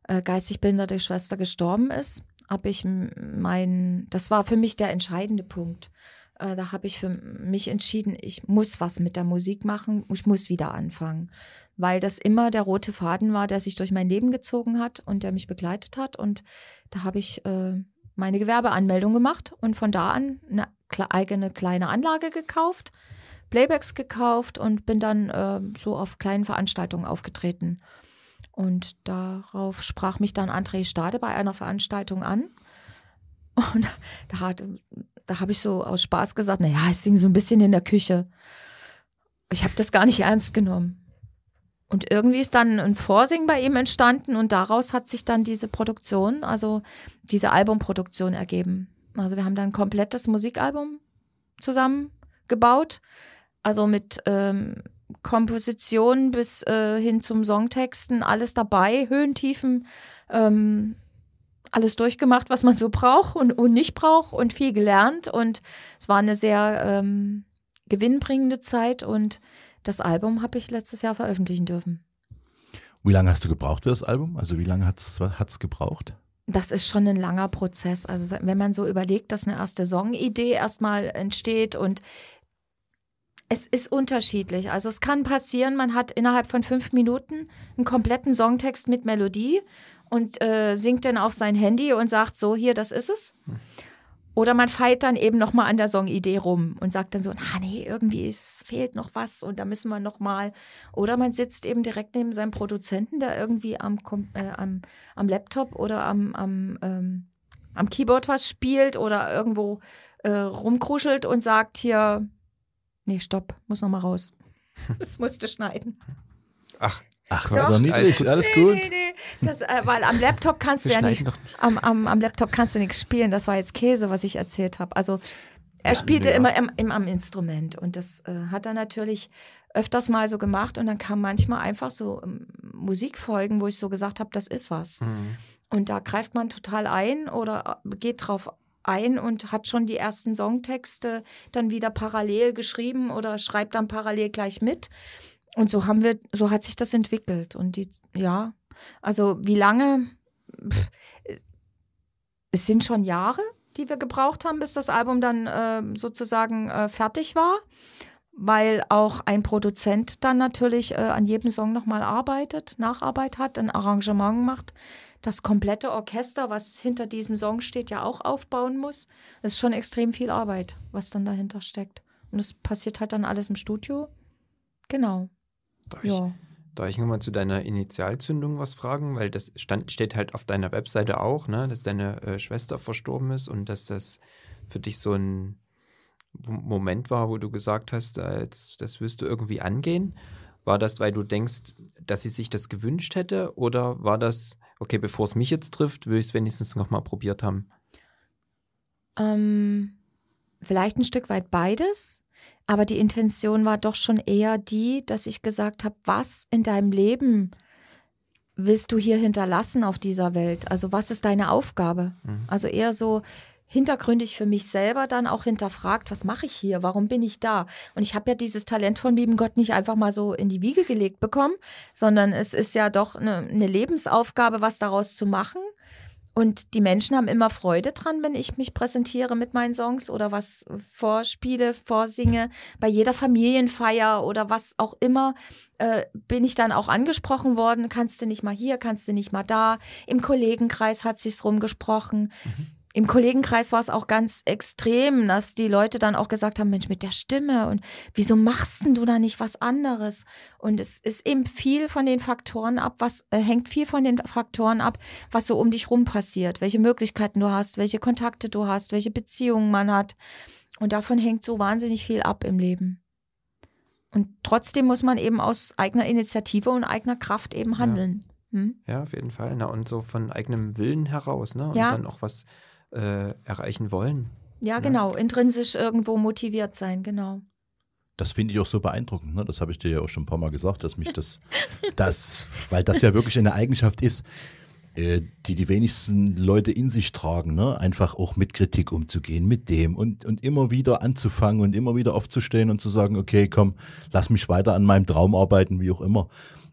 äh, geistig behinderte Schwester gestorben ist, habe ich mein, das war für mich der entscheidende Punkt. Äh, da habe ich für mich entschieden, ich muss was mit der Musik machen, ich muss wieder anfangen, weil das immer der rote Faden war, der sich durch mein Leben gezogen hat und der mich begleitet hat. Und da habe ich äh, meine Gewerbeanmeldung gemacht und von da an eine eigene kleine Anlage gekauft, Playbacks gekauft und bin dann äh, so auf kleinen Veranstaltungen aufgetreten. Und darauf sprach mich dann André Stade bei einer Veranstaltung an. Und da, da habe ich so aus Spaß gesagt, naja, es ging so ein bisschen in der Küche. Ich habe das gar nicht ernst genommen. Und irgendwie ist dann ein Vorsing bei ihm entstanden und daraus hat sich dann diese Produktion, also diese Albumproduktion ergeben. Also wir haben dann ein komplettes Musikalbum zusammengebaut, also mit ähm, Komposition bis äh, hin zum Songtexten, alles dabei, Höhen, Tiefen, ähm, alles durchgemacht, was man so braucht und, und nicht braucht und viel gelernt. Und es war eine sehr ähm, gewinnbringende Zeit und das Album habe ich letztes Jahr veröffentlichen dürfen. Wie lange hast du gebraucht für das Album? Also wie lange hat es gebraucht? Das ist schon ein langer Prozess. Also wenn man so überlegt, dass eine erste Songidee erstmal entsteht und es ist unterschiedlich. Also es kann passieren, man hat innerhalb von fünf Minuten einen kompletten Songtext mit Melodie und äh, singt dann auf sein Handy und sagt so, hier, das ist es. Hm. Oder man feilt dann eben nochmal an der Songidee rum und sagt dann so, na nee, irgendwie ist, fehlt noch was und da müssen wir nochmal. Oder man sitzt eben direkt neben seinem Produzenten, der irgendwie am, äh, am, am Laptop oder am, am, ähm, am Keyboard was spielt oder irgendwo äh, rumkruschelt und sagt hier, nee, stopp, muss nochmal raus. Das musste schneiden. Ach, Ach, war doch, also niedlich, alles, alles gut. Nee, nee, nee. Das, äh, weil am Laptop kannst du ja nicht, Am, am, am Laptop kannst du nichts spielen. Das war jetzt Käse, was ich erzählt habe. Also er ja, spielte ja. immer im, im, am Instrument und das äh, hat er natürlich öfters mal so gemacht und dann kam manchmal einfach so ähm, Musikfolgen, wo ich so gesagt habe, das ist was. Mhm. Und da greift man total ein oder äh, geht drauf ein und hat schon die ersten Songtexte dann wieder parallel geschrieben oder schreibt dann parallel gleich mit. Und so haben wir, so hat sich das entwickelt. Und die, ja, also wie lange, pff, es sind schon Jahre, die wir gebraucht haben, bis das Album dann äh, sozusagen äh, fertig war, weil auch ein Produzent dann natürlich äh, an jedem Song nochmal arbeitet, Nacharbeit hat, ein Arrangement macht, das komplette Orchester, was hinter diesem Song steht, ja auch aufbauen muss. Es ist schon extrem viel Arbeit, was dann dahinter steckt. Und das passiert halt dann alles im Studio. Genau. Darf ja. ich, ich nochmal zu deiner Initialzündung was fragen? Weil das stand, steht halt auf deiner Webseite auch, ne? dass deine äh, Schwester verstorben ist und dass das für dich so ein Moment war, wo du gesagt hast, äh, jetzt, das wirst du irgendwie angehen. War das, weil du denkst, dass sie sich das gewünscht hätte? Oder war das, okay, bevor es mich jetzt trifft, will ich es wenigstens nochmal probiert haben? Ähm, vielleicht ein Stück weit beides, aber die Intention war doch schon eher die, dass ich gesagt habe, was in deinem Leben willst du hier hinterlassen auf dieser Welt? Also was ist deine Aufgabe? Mhm. Also eher so hintergründig für mich selber dann auch hinterfragt, was mache ich hier? Warum bin ich da? Und ich habe ja dieses Talent von lieben Gott nicht einfach mal so in die Wiege gelegt bekommen, sondern es ist ja doch eine, eine Lebensaufgabe, was daraus zu machen. Und die Menschen haben immer Freude dran, wenn ich mich präsentiere mit meinen Songs oder was vorspiele, vorsinge. Bei jeder Familienfeier oder was auch immer äh, bin ich dann auch angesprochen worden. Kannst du nicht mal hier, kannst du nicht mal da. Im Kollegenkreis hat sich's rumgesprochen. Mhm im Kollegenkreis war es auch ganz extrem, dass die Leute dann auch gesagt haben, Mensch, mit der Stimme und wieso machst denn du da nicht was anderes? Und es ist eben viel von den Faktoren ab, was äh, hängt viel von den Faktoren ab, was so um dich rum passiert, welche Möglichkeiten du hast, welche Kontakte du hast, welche Beziehungen man hat. Und davon hängt so wahnsinnig viel ab im Leben. Und trotzdem muss man eben aus eigener Initiative und eigener Kraft eben handeln. Ja, hm? ja auf jeden Fall. Na, und so von eigenem Willen heraus, ne? Und ja. dann auch was äh, erreichen wollen. Ja, ne? genau, intrinsisch irgendwo motiviert sein, genau. Das finde ich auch so beeindruckend. Ne? Das habe ich dir ja auch schon ein paar Mal gesagt, dass mich das, das weil das ja wirklich eine Eigenschaft ist, äh, die die wenigsten Leute in sich tragen. Ne? Einfach auch mit Kritik umzugehen, mit dem und, und immer wieder anzufangen und immer wieder aufzustehen und zu sagen, okay, komm, lass mich weiter an meinem Traum arbeiten, wie auch immer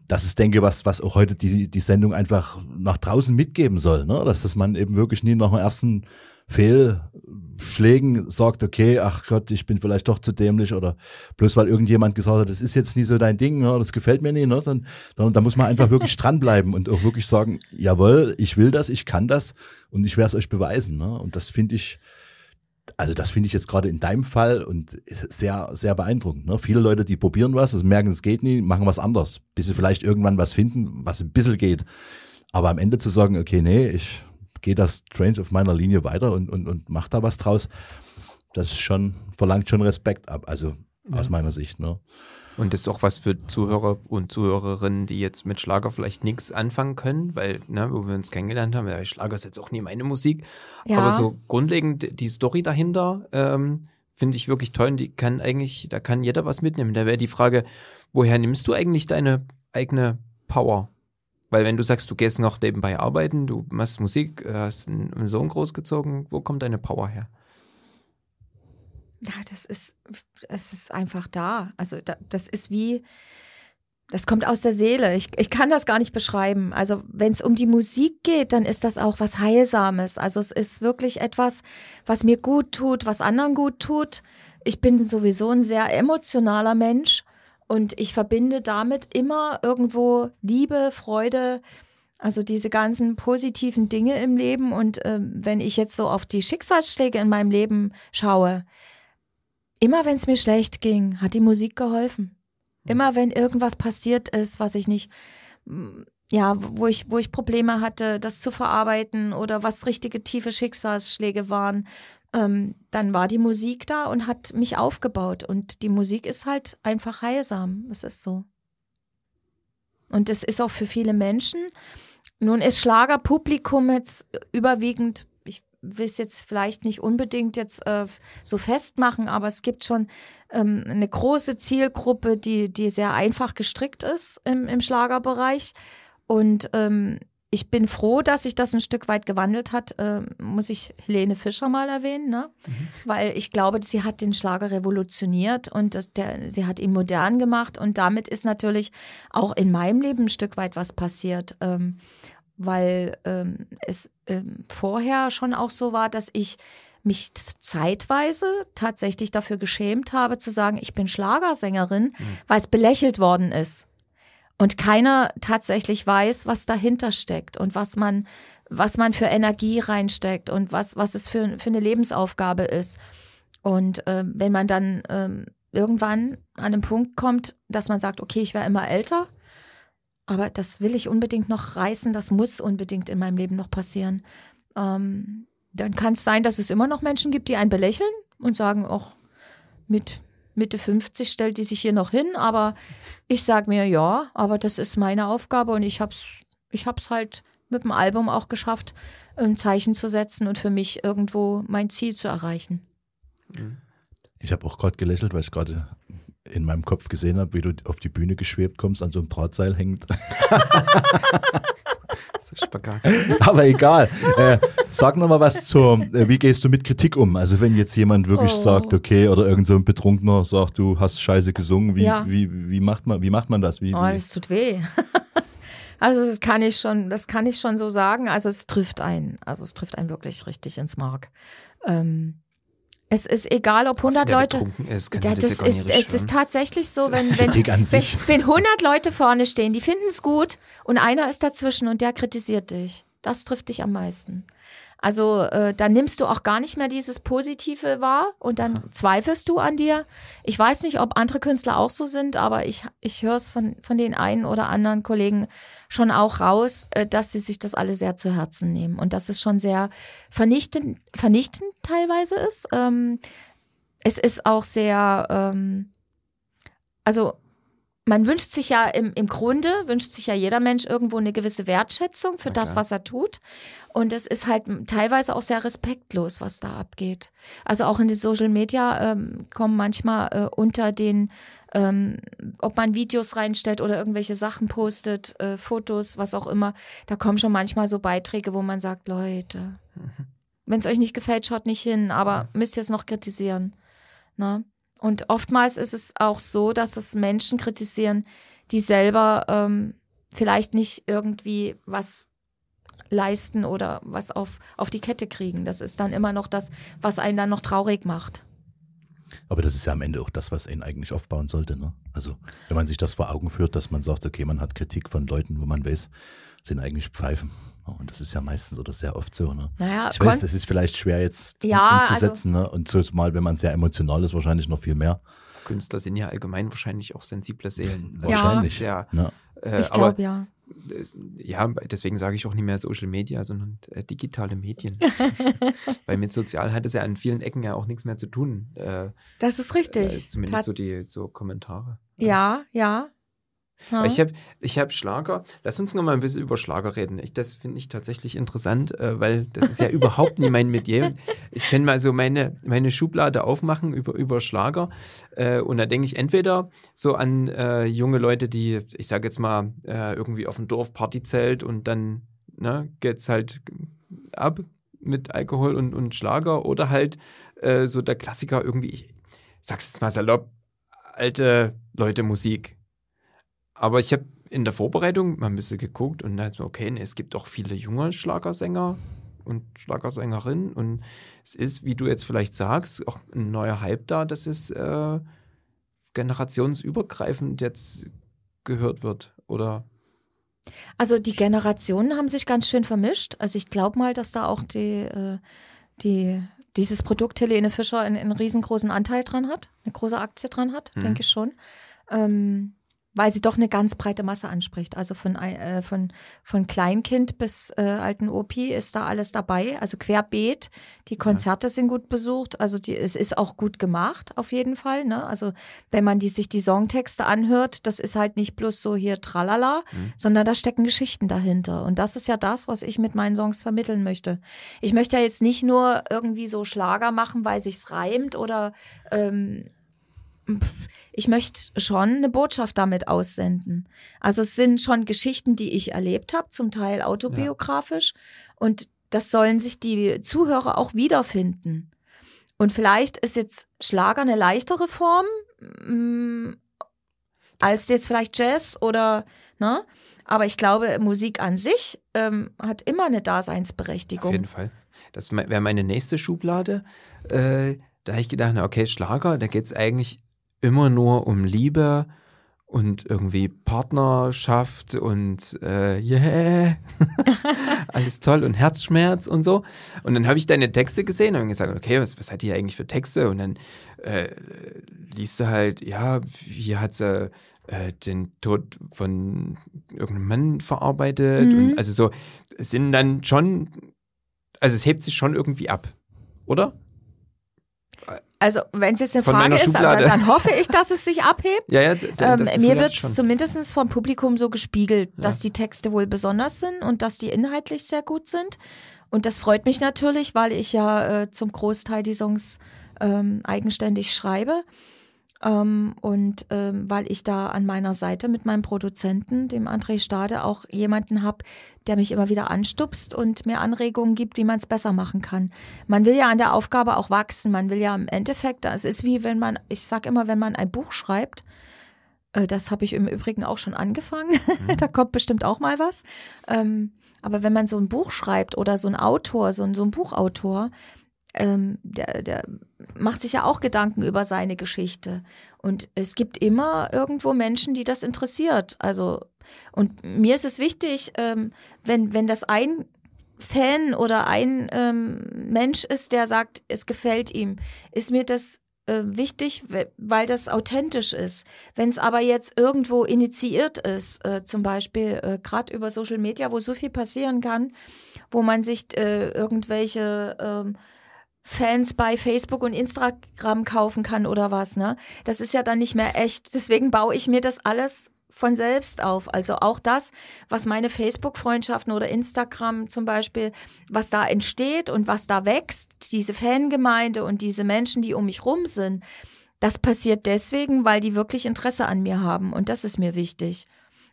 das ist, denke ich, was, was auch heute die, die Sendung einfach nach draußen mitgeben soll, ne? dass, dass man eben wirklich nie nach dem ersten Fehlschlägen sagt, okay, ach Gott, ich bin vielleicht doch zu dämlich oder bloß weil irgendjemand gesagt hat, das ist jetzt nie so dein Ding, ne? das gefällt mir nicht, ne? sondern da, muss man einfach wirklich dranbleiben und auch wirklich sagen, jawohl, ich will das, ich kann das und ich werde es euch beweisen. Ne? Und das finde ich, also das finde ich jetzt gerade in deinem Fall und sehr, sehr beeindruckend. Ne? Viele Leute, die probieren was, das merken, es geht nie, machen was anders, bis sie vielleicht irgendwann was finden, was ein bisschen geht. Aber am Ende zu sagen, okay, nee, ich gehe das Strange auf meiner Linie weiter und, und, und mach da was draus, das schon, verlangt schon Respekt ab. Also ja. aus meiner Sicht. Ne? Und das ist auch was für Zuhörer und Zuhörerinnen, die jetzt mit Schlager vielleicht nichts anfangen können, weil, ne, wo wir uns kennengelernt haben, ja, Schlager ist jetzt auch nie meine Musik. Ja. Aber so grundlegend die Story dahinter ähm, finde ich wirklich toll. Und die kann eigentlich, da kann jeder was mitnehmen. Da wäre die Frage, woher nimmst du eigentlich deine eigene Power? Weil wenn du sagst, du gehst noch nebenbei arbeiten, du machst Musik, hast einen Sohn großgezogen, wo kommt deine Power her? Ja, das ist, das ist einfach da. Also da, das ist wie, das kommt aus der Seele. Ich, ich kann das gar nicht beschreiben. Also wenn es um die Musik geht, dann ist das auch was Heilsames. Also es ist wirklich etwas, was mir gut tut, was anderen gut tut. Ich bin sowieso ein sehr emotionaler Mensch und ich verbinde damit immer irgendwo Liebe, Freude, also diese ganzen positiven Dinge im Leben. Und äh, wenn ich jetzt so auf die Schicksalsschläge in meinem Leben schaue, immer wenn es mir schlecht ging, hat die Musik geholfen. Hm. Immer wenn irgendwas passiert ist, was ich nicht, mm, ja, wo ich, wo ich Probleme hatte, das zu verarbeiten oder was richtige tiefe Schicksalsschläge waren, ähm, dann war die Musik da und hat mich aufgebaut. Und die Musik ist halt einfach heilsam. Es ist so. Und es ist auch für viele Menschen. Nun ist Schlagerpublikum jetzt überwiegend will es jetzt vielleicht nicht unbedingt jetzt äh, so festmachen, aber es gibt schon ähm, eine große Zielgruppe, die, die sehr einfach gestrickt ist im, im Schlagerbereich. Und ähm, ich bin froh, dass sich das ein Stück weit gewandelt hat, ähm, muss ich Helene Fischer mal erwähnen, ne? Mhm. weil ich glaube, sie hat den Schlager revolutioniert und das, der, sie hat ihn modern gemacht und damit ist natürlich auch in meinem Leben ein Stück weit was passiert. Ähm, weil ähm, es ähm, vorher schon auch so war, dass ich mich zeitweise tatsächlich dafür geschämt habe zu sagen, ich bin Schlagersängerin, mhm. weil es belächelt worden ist. Und keiner tatsächlich weiß, was dahinter steckt und was man, was man für Energie reinsteckt und was, was es für, für eine Lebensaufgabe ist. Und äh, wenn man dann äh, irgendwann an einem Punkt kommt, dass man sagt, okay, ich werde immer älter, aber das will ich unbedingt noch reißen, das muss unbedingt in meinem Leben noch passieren. Ähm, dann kann es sein, dass es immer noch Menschen gibt, die einen belächeln und sagen, auch mit Mitte 50 stellt die sich hier noch hin, aber ich sage mir, ja, aber das ist meine Aufgabe und ich habe es ich hab's halt mit dem Album auch geschafft, ein Zeichen zu setzen und für mich irgendwo mein Ziel zu erreichen. Ich habe auch gerade gelächelt, weil ich gerade in meinem Kopf gesehen habe, wie du auf die Bühne geschwebt kommst, an so einem Drahtseil hängend. Spagat. Aber egal. Äh, sag nochmal was zur, äh, wie gehst du mit Kritik um? Also wenn jetzt jemand wirklich oh. sagt, okay, oder irgend so ein Betrunkener sagt, du hast scheiße gesungen, wie, ja. wie, wie, macht, man, wie macht man das? Wie, oh, wie? das tut weh. Also das kann ich schon, das kann ich schon so sagen. Also es trifft einen. Also es trifft einen wirklich richtig ins Mark. Ähm, es ist egal, ob 100 Leute. Ist, das, das ist es ist tatsächlich so, wenn, wenn, wenn, wenn 100 Leute vorne stehen, die finden es gut und einer ist dazwischen und der kritisiert dich. Das trifft dich am meisten. Also äh, dann nimmst du auch gar nicht mehr dieses Positive wahr und dann zweifelst du an dir. Ich weiß nicht, ob andere Künstler auch so sind, aber ich, ich höre es von, von den einen oder anderen Kollegen schon auch raus, äh, dass sie sich das alle sehr zu Herzen nehmen und dass es schon sehr vernichtend, vernichtend teilweise ist. Ähm, es ist auch sehr, ähm, also man wünscht sich ja im, im Grunde, wünscht sich ja jeder Mensch irgendwo eine gewisse Wertschätzung für okay. das, was er tut. Und es ist halt teilweise auch sehr respektlos, was da abgeht. Also auch in den Social Media ähm, kommen manchmal äh, unter den, ähm, ob man Videos reinstellt oder irgendwelche Sachen postet, äh, Fotos, was auch immer. Da kommen schon manchmal so Beiträge, wo man sagt, Leute, mhm. wenn es euch nicht gefällt, schaut nicht hin, aber müsst ihr es noch kritisieren. Na? Ne? Und oftmals ist es auch so, dass es Menschen kritisieren, die selber ähm, vielleicht nicht irgendwie was leisten oder was auf, auf die Kette kriegen. Das ist dann immer noch das, was einen dann noch traurig macht. Aber das ist ja am Ende auch das, was einen eigentlich aufbauen sollte. Ne? Also wenn man sich das vor Augen führt, dass man sagt, okay, man hat Kritik von Leuten, wo man weiß, sind eigentlich Pfeifen. Und das ist ja meistens oder sehr oft so. Ne? Naja, ich weiß, das ist vielleicht schwer jetzt ja, umzusetzen. Also ne? Und zumal, wenn man sehr emotional ist, wahrscheinlich noch viel mehr. Künstler sind ja allgemein wahrscheinlich auch sensible Seelen. Wahrscheinlich. Ja, ne? äh, ja. ja. Äh, ich glaube ja ja, deswegen sage ich auch nicht mehr Social Media, sondern äh, digitale Medien. Weil mit sozial hat es ja an vielen Ecken ja auch nichts mehr zu tun. Äh, das ist richtig. Äh, zumindest Tat so die so Kommentare. Ja, ja. Hm. Ich habe ich hab Schlager. Lass uns noch mal ein bisschen über Schlager reden. Ich, das finde ich tatsächlich interessant, äh, weil das ist ja überhaupt nie mein Metier. Ich kann mal so meine, meine Schublade aufmachen über, über Schlager. Äh, und da denke ich entweder so an äh, junge Leute, die, ich sage jetzt mal, äh, irgendwie auf dem Dorf Party zählt und dann ne, geht's halt ab mit Alkohol und, und Schlager. Oder halt äh, so der Klassiker irgendwie, ich sag's jetzt mal salopp, alte Leute Musik. Aber ich habe in der Vorbereitung mal ein bisschen geguckt und dachte, okay, es gibt auch viele junge Schlagersänger und Schlagersängerinnen. Und es ist, wie du jetzt vielleicht sagst, auch ein neuer Hype da, dass es äh, generationsübergreifend jetzt gehört wird, oder? Also die Generationen haben sich ganz schön vermischt. Also ich glaube mal, dass da auch die, äh, die, dieses Produkt Helene Fischer einen, einen, riesengroßen Anteil dran hat, eine große Aktie dran hat, mhm. denke ich schon. Ähm, weil sie doch eine ganz breite Masse anspricht. Also von, äh, von, von Kleinkind bis äh, alten Opi ist da alles dabei. Also querbeet. Die Konzerte ja. sind gut besucht. Also die, es ist auch gut gemacht, auf jeden Fall. Ne? Also wenn man die, sich die Songtexte anhört, das ist halt nicht bloß so hier tralala, mhm. sondern da stecken Geschichten dahinter. Und das ist ja das, was ich mit meinen Songs vermitteln möchte. Ich möchte ja jetzt nicht nur irgendwie so Schlager machen, weil sich's reimt oder ähm, ich möchte schon eine Botschaft damit aussenden. Also es sind schon Geschichten, die ich erlebt habe, zum Teil autobiografisch. Ja. Und das sollen sich die Zuhörer auch wiederfinden. Und vielleicht ist jetzt Schlager eine leichtere Form mh, mm, als jetzt vielleicht Jazz oder, ne? Aber ich glaube, Musik an sich ähm, hat immer eine Daseinsberechtigung. Auf jeden Fall. Das wäre meine nächste Schublade. Äh, da habe ich gedacht, na okay, Schlager, da geht es eigentlich immer nur um Liebe und irgendwie Partnerschaft und äh, yeah, alles toll und Herzschmerz und so. Und dann habe ich deine Texte gesehen und gesagt, okay, was, was hat die eigentlich für Texte? Und dann äh, liest du halt, ja, hier hat sie äh, den Tod von irgendeinem Mann verarbeitet. Mhm. Und also so sind dann schon, also es hebt sich schon irgendwie ab, oder? Also, wenn es jetzt eine Frage ist, dann, dann, hoffe ich, dass es sich abhebt. ja, ja, ähm, mir wird es zumindest vom Publikum so gespiegelt, ja. dass die Texte wohl besonders sind und dass die inhaltlich sehr gut sind. Und das freut mich natürlich, weil ich ja äh, zum Großteil die Songs ähm, eigenständig schreibe. Ähm, und ähm, weil ich da an meiner Seite mit meinem Produzenten, dem André Stade, auch jemanden habe, der mich immer wieder anstupst und mir Anregungen gibt, wie man es besser machen kann. Man will ja an der Aufgabe auch wachsen. Man will ja im Endeffekt, es ist wie wenn man, ich sage immer, wenn man ein Buch schreibt, äh, das habe ich im Übrigen auch schon angefangen, mhm. da kommt bestimmt auch mal was. Ähm, aber wenn man so ein Buch schreibt oder so ein Autor, so ein, so ein Buchautor, ähm, der, der macht sich ja auch Gedanken über seine Geschichte. Und es gibt immer irgendwo Menschen, die das interessiert. Also, und mir ist es wichtig, ähm, wenn, wenn das ein Fan oder ein ähm, Mensch ist, der sagt, es gefällt ihm, ist mir das äh, wichtig, weil das authentisch ist. Wenn es aber jetzt irgendwo initiiert ist, äh, zum Beispiel äh, gerade über Social Media, wo so viel passieren kann, wo man sich äh, irgendwelche ähm, Fans bei Facebook und Instagram kaufen kann oder was, ne? Das ist ja dann nicht mehr echt. Deswegen baue ich mir das alles von selbst auf. Also auch das, was meine Facebook-Freundschaften oder Instagram zum Beispiel, was da entsteht und was da wächst, diese Fangemeinde und diese Menschen, die um mich rum sind, das passiert deswegen, weil die wirklich Interesse an mir haben. Und das ist mir wichtig.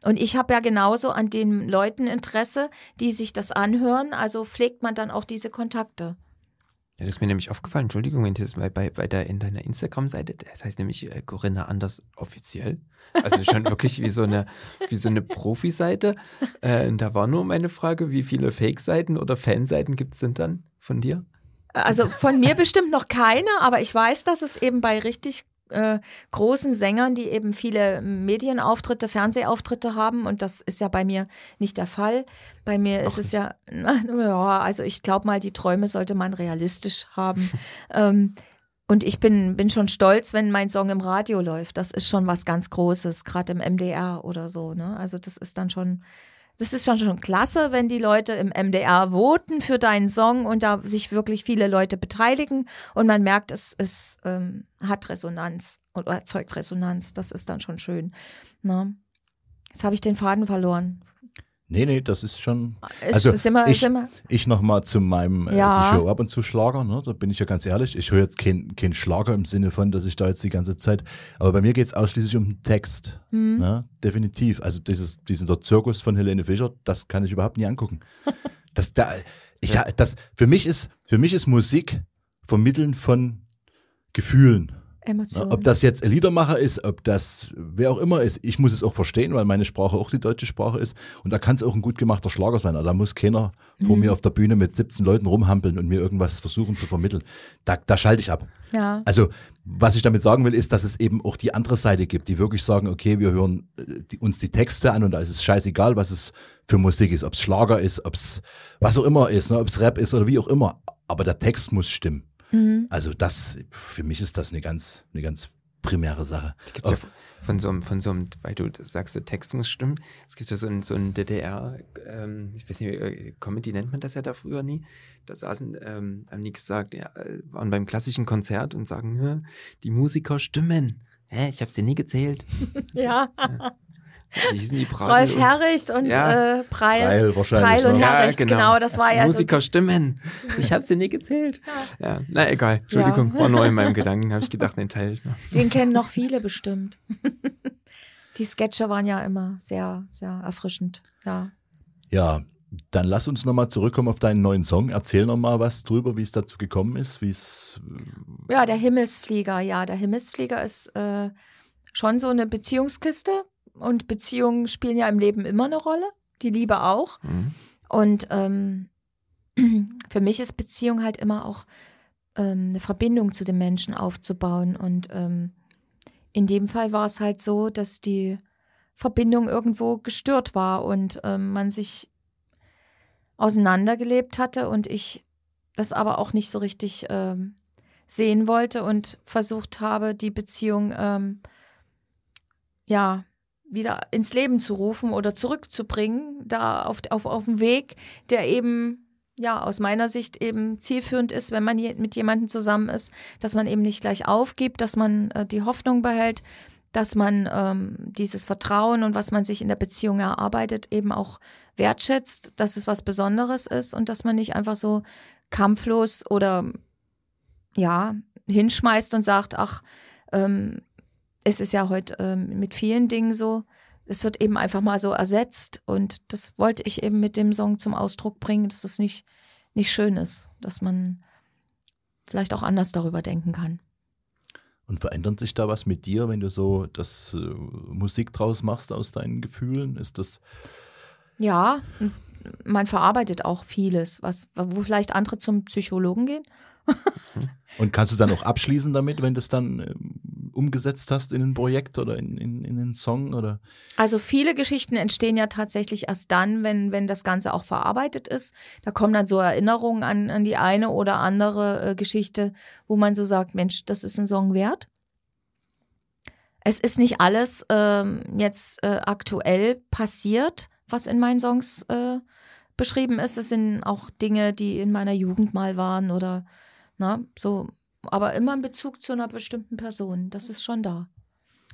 Und ich habe ja genauso an den Leuten Interesse, die sich das anhören. Also pflegt man dann auch diese Kontakte. Ja, das ist mir nämlich aufgefallen, Entschuldigung, wenn ich das bei, bei, bei der, in deiner Instagram-Seite, das heißt nämlich äh, Corinna Anders offiziell. Also schon wirklich wie so eine, wie so eine Profi-Seite. Äh, und da war nur meine Frage, wie viele Fake-Seiten oder Fan-Seiten gibt es denn dann von dir? Also von mir bestimmt noch keine, aber ich weiß, dass es eben bei richtig äh, großen Sängern, die eben viele Medienauftritte, Fernsehauftritte haben. Und das ist ja bei mir nicht der Fall. Bei mir Doch ist es nicht. ja, ja, also ich glaube mal, die Träume sollte man realistisch haben. ähm, und ich bin, bin schon stolz, wenn mein Song im Radio läuft. Das ist schon was ganz Großes, gerade im MDR oder so. Ne? Also das ist dann schon das ist schon schon klasse, wenn die Leute im MDR voten für deinen Song und da sich wirklich viele Leute beteiligen und man merkt, es, es ähm, hat Resonanz und erzeugt Resonanz. Das ist dann schon schön. Ne? Jetzt habe ich den Faden verloren. Nee, nee, das ist schon. Ah, also ist immer, ich, immer. ich nochmal zu meinem, äh, ja. also ich ab und zu Schlager, ne? da bin ich ja ganz ehrlich, ich höre jetzt keinen kein Schlager im Sinne von, dass ich da jetzt die ganze Zeit, aber bei mir geht es ausschließlich um den Text, mhm. ne? definitiv. Also dieses, diesen der Zirkus von Helene Fischer, das kann ich überhaupt nie angucken. das, da, ich, das, für, mich ist, für mich ist Musik vermitteln von Gefühlen. Emotionen. Ob das jetzt ein Liedermacher ist, ob das wer auch immer ist, ich muss es auch verstehen, weil meine Sprache auch die deutsche Sprache ist. Und da kann es auch ein gut gemachter Schlager sein. Aber also da muss keiner mhm. vor mir auf der Bühne mit 17 Leuten rumhampeln und mir irgendwas versuchen zu vermitteln. Da, da schalte ich ab. Ja. Also, was ich damit sagen will, ist, dass es eben auch die andere Seite gibt, die wirklich sagen, okay, wir hören äh, die, uns die Texte an und da ist es scheißegal, was es für Musik ist, ob es Schlager ist, ob es was auch immer ist, ne, ob es Rap ist oder wie auch immer. Aber der Text muss stimmen. Mhm. Also das, für mich ist das eine ganz, eine ganz primäre Sache. Gibt's ja von so einem, von so einem, weil du sagst, der Text muss stimmen. Es gibt ja so einen, so einen DDR, ähm, ich weiß nicht, äh, Comedy nennt man das ja da früher nie. Da saßen, ähm, haben die gesagt, ja, äh, waren beim klassischen Konzert und sagen, die Musiker stimmen. Hä, ich hab's sie nie gezählt. ja. ja. Wie hießen die Preil? Rolf Herricht und ja. äh, Preil. Preil, wahrscheinlich, Preil und Herricht, ja, genau. genau. Das war ja Musikerstimmen. So ich habe sie nie gezählt. Ja. Na egal, Entschuldigung, war nur in meinem Gedanken, habe ich gedacht, den teile ich noch. Den kennen noch viele bestimmt. die Sketche waren ja immer sehr, sehr erfrischend. Ja. Ja, dann lass uns nochmal zurückkommen auf deinen neuen Song. Erzähl nochmal was drüber, wie es dazu gekommen ist, wie äh, Ja, der Himmelsflieger, ja. Der Himmelsflieger ist äh, schon so eine Beziehungskiste und Beziehungen spielen ja im Leben immer eine Rolle, die Liebe auch. Mhm. Und ähm, für mich ist Beziehung halt immer auch ähm, eine Verbindung zu den Menschen aufzubauen. Und ähm, in dem Fall war es halt so, dass die Verbindung irgendwo gestört war und ähm, man sich auseinandergelebt hatte und ich das aber auch nicht so richtig ähm, sehen wollte und versucht habe, die Beziehung ähm, ja wieder ins Leben zu rufen oder zurückzubringen, da auf, auf, auf dem Weg, der eben ja, aus meiner Sicht eben zielführend ist, wenn man mit jemandem zusammen ist, dass man eben nicht gleich aufgibt, dass man äh, die Hoffnung behält, dass man ähm, dieses Vertrauen und was man sich in der Beziehung erarbeitet, eben auch wertschätzt, dass es was Besonderes ist und dass man nicht einfach so kampflos oder ja, hinschmeißt und sagt, ach, ähm, es ist ja heute ähm, mit vielen Dingen so, es wird eben einfach mal so ersetzt und das wollte ich eben mit dem Song zum Ausdruck bringen, dass es nicht, nicht schön ist, dass man vielleicht auch anders darüber denken kann. Und verändert sich da was mit dir, wenn du so das äh, Musik draus machst aus deinen Gefühlen? Ist das. Ja, man verarbeitet auch vieles, was, wo vielleicht andere zum Psychologen gehen, und kannst du dann auch abschließen damit, wenn du es dann ähm, umgesetzt hast in ein Projekt oder in, in, in einen Song? Oder? Also viele Geschichten entstehen ja tatsächlich erst dann, wenn, wenn das Ganze auch verarbeitet ist. Da kommen dann so Erinnerungen an, an die eine oder andere äh, Geschichte, wo man so sagt, Mensch, das ist ein Song wert. Es ist nicht alles ähm, jetzt äh, aktuell passiert, was in meinen Songs äh, beschrieben ist. Es sind auch Dinge, die in meiner Jugend mal waren oder Ne? So, aber immer in Bezug zu einer bestimmten Person. Das ist schon da.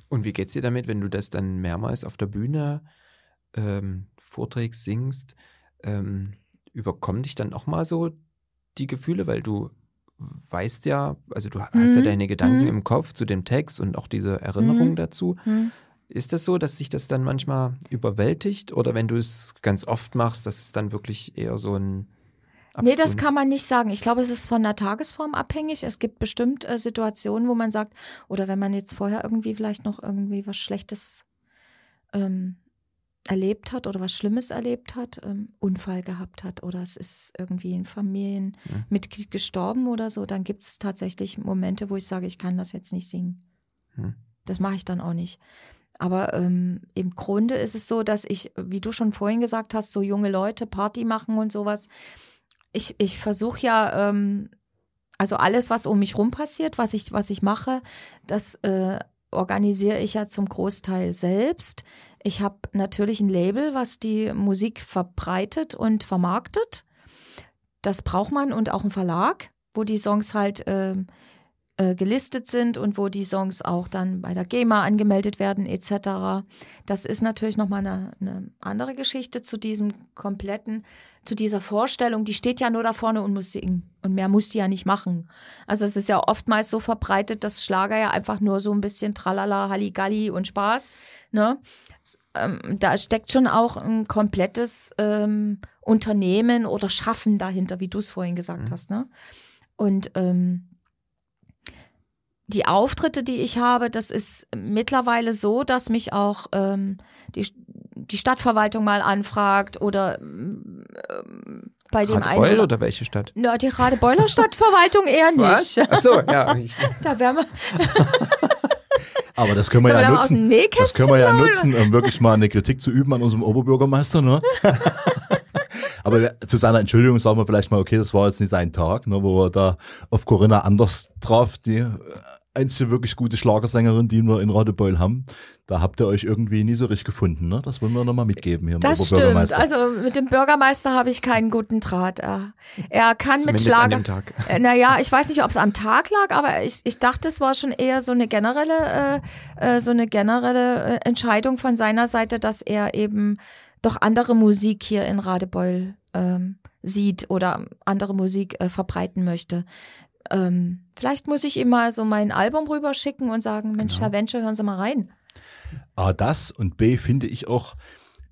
Und wie geht's dir damit, wenn du das dann mehrmals auf der Bühne ähm, vorträgst, singst? Ähm, überkommen dich dann auch mal so die Gefühle, weil du weißt ja, also du hast mhm. ja deine Gedanken mhm. im Kopf zu dem Text und auch diese Erinnerung mhm. dazu. Mhm. Ist das so, dass dich das dann manchmal überwältigt oder wenn du es ganz oft machst, dass es dann wirklich eher so ein Abstimmt. Nee, das kann man nicht sagen. Ich glaube, es ist von der Tagesform abhängig. Es gibt bestimmt äh, Situationen, wo man sagt, oder wenn man jetzt vorher irgendwie vielleicht noch irgendwie was Schlechtes ähm, erlebt hat oder was Schlimmes erlebt hat, ähm, Unfall gehabt hat oder es ist irgendwie ein Familienmitglied ja. gestorben oder so, dann gibt es tatsächlich Momente, wo ich sage, ich kann das jetzt nicht singen. Ja. Hm. Das mache ich dann auch nicht. Aber ähm, im Grunde ist es so, dass ich, wie du schon vorhin gesagt hast, so junge Leute Party machen und sowas, ich, ich versuche ja, ähm, also alles, was um mich rum passiert, was ich, was ich mache, das äh, organisiere ich ja zum Großteil selbst. Ich habe natürlich ein Label, was die Musik verbreitet und vermarktet. Das braucht man und auch einen Verlag, wo die Songs halt äh, äh, gelistet sind und wo die Songs auch dann bei der GEMA angemeldet werden etc. Das ist natürlich nochmal eine, eine andere Geschichte zu diesem kompletten, zu dieser Vorstellung, die steht ja nur da vorne und muss singen und mehr muss die ja nicht machen. Also es ist ja oftmals so verbreitet, dass Schlager ja einfach nur so ein bisschen Tralala, Halligalli und Spaß, ne? Ähm, da steckt schon auch ein komplettes ähm, Unternehmen oder Schaffen dahinter, wie du es vorhin gesagt mhm. hast, ne? Und ähm, die Auftritte, die ich habe, das ist mittlerweile so, dass mich auch ähm, die, die Stadtverwaltung mal anfragt oder ähm, bei dem einen. Oder, oder welche Stadt? Na, die Radebeuler Stadtverwaltung eher Was? nicht. Ach so, ja. da wären wir. Aber das können wir, ja nutzen. Das können wir ja nutzen, um wirklich mal eine Kritik zu üben an unserem Oberbürgermeister. Ne? Aber zu seiner Entschuldigung sagen wir vielleicht mal, okay, das war jetzt nicht sein Tag, ne, wo er da auf Corinna anders traf, die äh, einzige wirklich gute Schlagersängerin, die wir in Radebeul haben. Da habt ihr euch irgendwie nie so richtig gefunden. Ne? Das wollen wir nochmal mitgeben hier das im Oberbürgermeister. Also mit dem Bürgermeister habe ich keinen guten Draht. Er kann Zumindest mit Schlager. An dem Tag. Äh, naja, ich weiß nicht, ob es am Tag lag, aber ich, ich dachte, es war schon eher so eine generelle, äh, äh so eine generelle äh, Entscheidung von seiner Seite, dass er eben doch andere Musik hier in Radebeul ähm, sieht oder andere Musik äh, verbreiten möchte ähm, vielleicht muss ich ihm mal so mein Album rüberschicken und sagen, Mensch, genau. Herr Wenche, hören Sie mal rein. A, das und B, finde ich auch,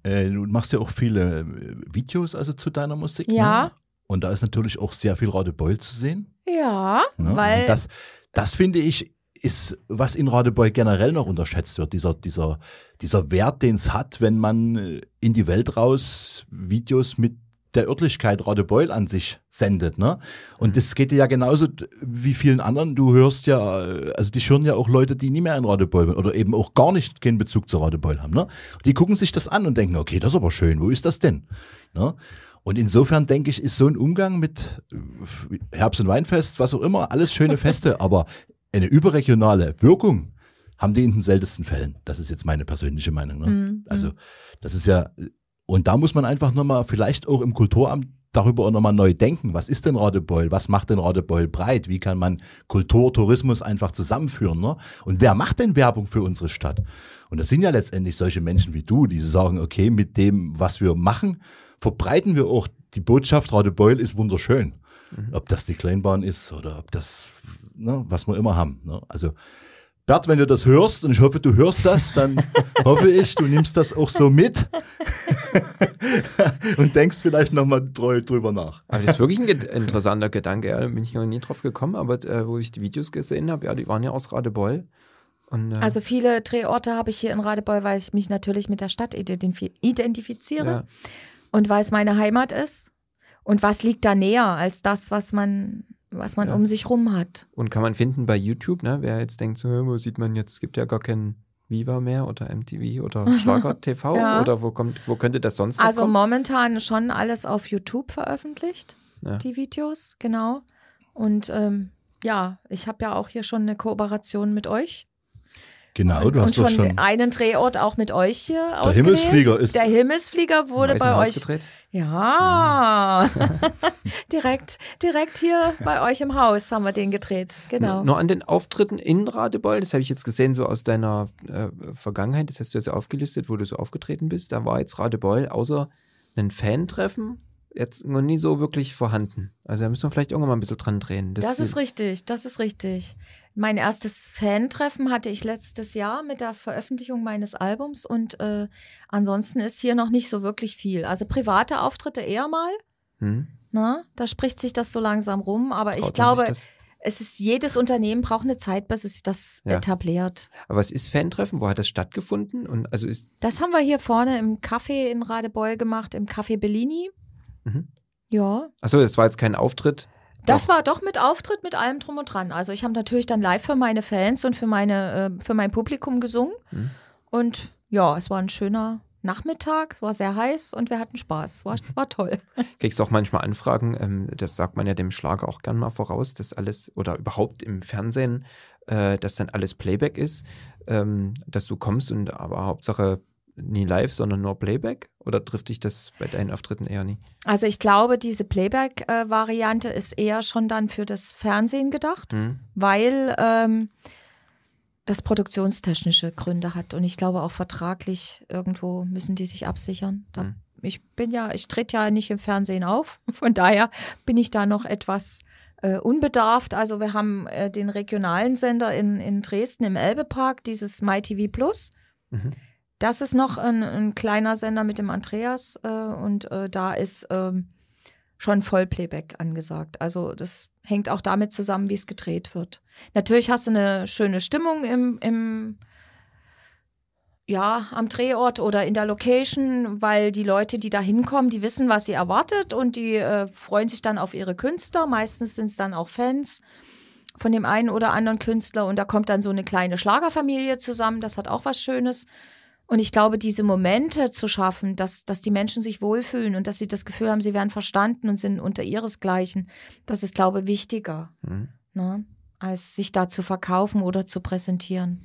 äh, du machst ja auch viele äh, Videos also zu deiner Musik. Ne? Ja. Ne? Und da ist natürlich auch sehr viel Radebeul zu sehen. Ja, ne? weil. das, das finde ich ist, was in Radebeul generell noch unterschätzt wird, dieser, dieser, dieser Wert, den es hat, wenn man äh, in die Welt raus Videos mit der Örtlichkeit Radebeul an sich sendet. Ne? Und mhm. das geht dir ja genauso wie vielen anderen. Du hörst ja, äh, also dich hören ja auch Leute, die nie mehr in Radebeul oder eben auch gar nicht keinen Bezug zu Radebeul haben. Ne? Die gucken sich das an und denken, okay, das ist aber schön, wo ist das denn? Ne? Und insofern denke ich, ist so ein Umgang mit äh, Herbst- und Weinfest, was auch immer, alles schöne Feste, aber eine überregionale Wirkung haben die in den seltensten Fällen. Das ist jetzt meine persönliche Meinung. Ne? Mhm. Also das ist ja und da muss man einfach nochmal, vielleicht auch im Kulturamt, darüber auch nochmal neu denken. Was ist denn Radebeul? Was macht denn Radebeul breit? Wie kann man Kultur, Tourismus einfach zusammenführen? Ne? Und wer macht denn Werbung für unsere Stadt? Und das sind ja letztendlich solche Menschen wie du, die sagen, okay, mit dem, was wir machen, verbreiten wir auch die Botschaft, Radebeul ist wunderschön. Mhm. Ob das die Kleinbahn ist oder ob das, ne, was wir immer haben. Ne? Also Bert, wenn du das hörst, und ich hoffe, du hörst das, dann hoffe ich, du nimmst das auch so mit und denkst vielleicht nochmal drüber nach. Aber das ist wirklich ein interessanter Gedanke, da bin ich noch nie drauf gekommen, aber äh, wo ich die Videos gesehen habe, ja, die waren ja aus Radebeul. Und, äh, also viele Drehorte habe ich hier in Radebeul, weil ich mich natürlich mit der Stadt identif identifiziere ja. und weil es meine Heimat ist. Und was liegt da näher als das, was man was man ja. um sich rum hat. Und kann man finden bei YouTube, ne? Wer jetzt denkt, so, wo sieht man jetzt, es gibt ja gar keinen Viva mehr oder MTV oder Schlager TV ja. oder wo kommt, wo könnte das sonst Also kommen? momentan schon alles auf YouTube veröffentlicht, ja. die Videos, genau. Und ähm, ja, ich habe ja auch hier schon eine Kooperation mit euch Genau, du hast und doch schon einen Drehort auch mit euch hier Der ausgewählt. Himmelsflieger ist. Der Himmelsflieger wurde bei euch gedreht. Ja, direkt, direkt hier bei euch im Haus haben wir den gedreht, genau. Nur an den Auftritten in Radebeul, das habe ich jetzt gesehen so aus deiner äh, Vergangenheit, das hast du ja so aufgelistet, wo du so aufgetreten bist, da war jetzt Radebeul außer ein Fan-Treffen jetzt noch nie so wirklich vorhanden. Also da müssen wir vielleicht irgendwann mal ein bisschen dran drehen. Das, das ist richtig, das ist richtig. Mein erstes Fan-Treffen hatte ich letztes Jahr mit der Veröffentlichung meines Albums und äh, ansonsten ist hier noch nicht so wirklich viel. Also private Auftritte eher mal. Hm. Na, ne? da spricht sich das so langsam rum, aber Traut ich glaube, es ist jedes Unternehmen braucht eine Zeit, bis es das ja. etabliert. Aber was ist Fan-Treffen? Wo hat das stattgefunden? Und also ist das haben wir hier vorne im Café in Radebeul gemacht, im Café Bellini. Mhm. Ja. Achso, das war jetzt kein Auftritt. Das doch. war doch mit Auftritt, mit allem drum und dran. Also ich habe natürlich dann live für meine Fans und für meine äh, für mein Publikum gesungen. Mhm. Und ja, es war ein schöner Nachmittag, es war sehr heiß und wir hatten Spaß. War, war toll. Kriegst du auch manchmal Anfragen, ähm, das sagt man ja dem Schlager auch gern mal voraus, dass alles oder überhaupt im Fernsehen, äh, dass dann alles Playback ist, ähm, dass du kommst und aber Hauptsache nie live, sondern nur Playback? Oder trifft dich das bei deinen Auftritten eher nie? Also ich glaube, diese Playback-Variante äh, ist eher schon dann für das Fernsehen gedacht, mhm. weil ähm, das produktionstechnische Gründe hat. Und ich glaube auch vertraglich irgendwo müssen die sich absichern. Da, mhm. Ich bin ja, ich trete ja nicht im Fernsehen auf. Von daher bin ich da noch etwas äh, unbedarft. Also wir haben äh, den regionalen Sender in, in Dresden im Elbepark, dieses MyTV Plus. Mhm das ist noch ein, ein kleiner Sender mit dem Andreas äh, und äh, da ist ähm, schon Vollplayback angesagt. Also das hängt auch damit zusammen, wie es gedreht wird. Natürlich hast du eine schöne Stimmung im, im ja, am Drehort oder in der Location, weil die Leute, die da hinkommen, die wissen, was sie erwartet und die äh, freuen sich dann auf ihre Künstler. Meistens sind es dann auch Fans von dem einen oder anderen Künstler und da kommt dann so eine kleine Schlagerfamilie zusammen. Das hat auch was Schönes. Und ich glaube, diese Momente zu schaffen, dass, dass die Menschen sich wohlfühlen und dass sie das Gefühl haben, sie werden verstanden und sind unter ihresgleichen, das ist, glaube ich, wichtiger, mhm. ne? als sich da zu verkaufen oder zu präsentieren.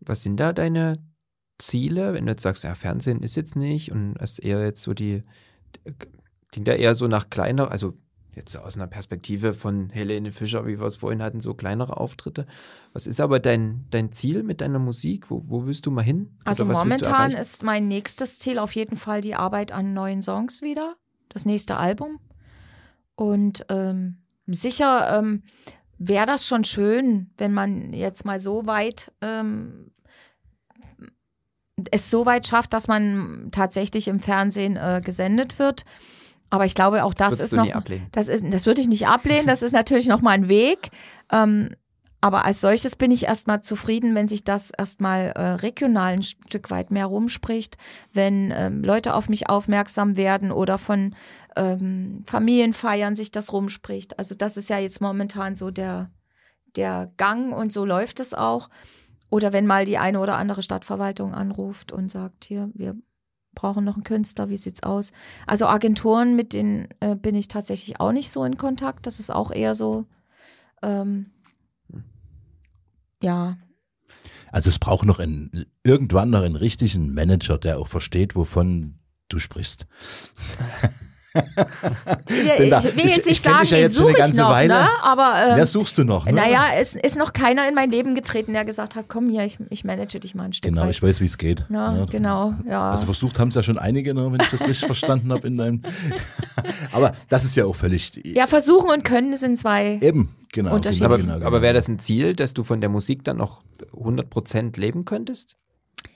Was sind da deine Ziele, wenn du jetzt sagst, ja, Fernsehen ist jetzt nicht und ist eher jetzt so die, klingt ja eher so nach kleiner, also jetzt so aus einer Perspektive von Helene Fischer, wie wir es vorhin hatten, so kleinere Auftritte. Was ist aber dein, dein Ziel mit deiner Musik? Wo, wo willst du mal hin? Also momentan ist mein nächstes Ziel auf jeden Fall die Arbeit an neuen Songs wieder, das nächste Album. Und ähm, sicher ähm, wäre das schon schön, wenn man jetzt mal so weit ähm, es so weit schafft, dass man tatsächlich im Fernsehen äh, gesendet wird. Aber ich glaube, auch das, das ist noch, das ist, das würde ich nicht ablehnen. Das ist natürlich noch mal ein Weg. Ähm, aber als solches bin ich erstmal zufrieden, wenn sich das erstmal äh, regional ein Stück weit mehr rumspricht, wenn ähm, Leute auf mich aufmerksam werden oder von ähm, Familienfeiern sich das rumspricht. Also das ist ja jetzt momentan so der, der Gang und so läuft es auch. Oder wenn mal die eine oder andere Stadtverwaltung anruft und sagt, hier, wir brauchen noch einen Künstler, wie sieht's aus? Also Agenturen, mit denen äh, bin ich tatsächlich auch nicht so in Kontakt. Das ist auch eher so, ähm, ja. Also es braucht noch einen, irgendwann noch einen richtigen Manager, der auch versteht, wovon du sprichst. Denn da, ich will jetzt nicht sagen, ja jetzt suche ich noch, ne? Weile. ne? aber ähm, ja, suchst du noch. Ne? Naja, es ist noch keiner in mein Leben getreten, der gesagt hat, komm hier, ich, ich manage dich mal ein Stück. Genau, weit. ich weiß, wie es geht. Ja, ne? Genau, ja. Also versucht haben es ja schon einige, ne, wenn ich das richtig verstanden habe in deinem. aber das ist ja auch völlig. Ja, versuchen und können sind zwei. Eben. Genau, Unterschiede. Aber, genau, genau. aber wäre das ein Ziel, dass du von der Musik dann noch 100% leben könntest?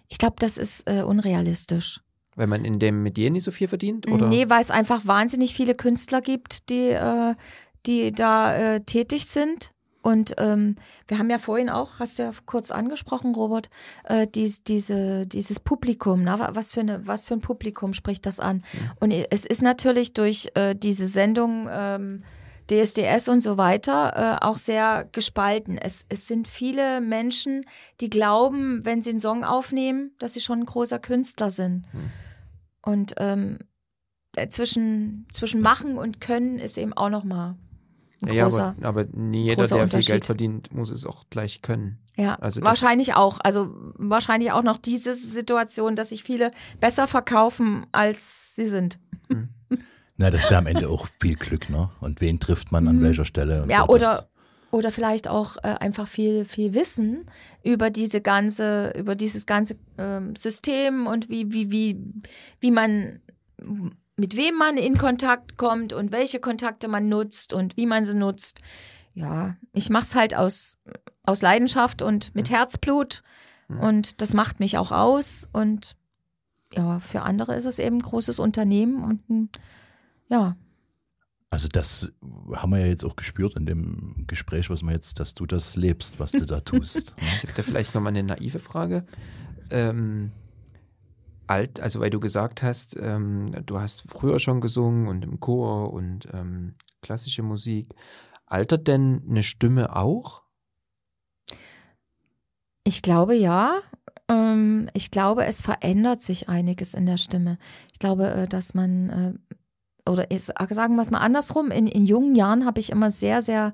Ich glaube, das ist äh, unrealistisch. Weil man in dem Metier nicht so viel verdient? Oder? Nee, weil es einfach wahnsinnig viele Künstler gibt, die, äh, die da äh, tätig sind. Und ähm, wir haben ja vorhin auch, hast du ja kurz angesprochen, Robert, äh, dies, diese, dieses Publikum, na, ne? was, für eine, was für ein Publikum spricht das an? Ja. Und es ist natürlich durch äh, diese Sendung ähm, DSDS und so weiter äh, auch sehr gespalten. Es, es sind viele Menschen, die glauben, wenn sie einen Song aufnehmen, dass sie schon ein großer Künstler sind. Mhm. Und ähm, äh, zwischen, zwischen machen und können ist eben auch nochmal ein ja, großer aber, aber nie jeder, der viel Geld verdient, muss es auch gleich können. Ja, also wahrscheinlich auch. Also wahrscheinlich auch noch diese Situation, dass sich viele besser verkaufen, als sie sind. Hm. Na, das ist ja am Ende auch viel Glück, ne? Und wen trifft man an mhm. welcher Stelle? ja, so, oder, oder vielleicht auch äh, einfach viel, viel Wissen über diese ganze, über dieses ganze ähm, System und wie, wie, wie, wie man, mit wem man in Kontakt kommt und welche Kontakte man nutzt und wie man sie nutzt. Ja, ich mach's halt aus, aus Leidenschaft und mit mhm. Herzblut mhm. und das macht mich auch aus und ja, für andere ist es eben ein großes Unternehmen und ein, ja, also das haben wir ja jetzt auch gespürt in dem Gespräch, was wir jetzt, dass du das lebst, was du da tust. Ne? ich habe da vielleicht nochmal eine naive Frage. Ähm, alt, also weil du gesagt hast, ähm, du hast früher schon gesungen und im Chor und ähm, klassische Musik. Altert denn eine Stimme auch? Ich glaube ja. Ähm, ich glaube, es verändert sich einiges in der Stimme. Ich glaube, äh, dass man äh, oder ist, sagen wir es mal andersrum, in, in jungen Jahren habe ich immer sehr, sehr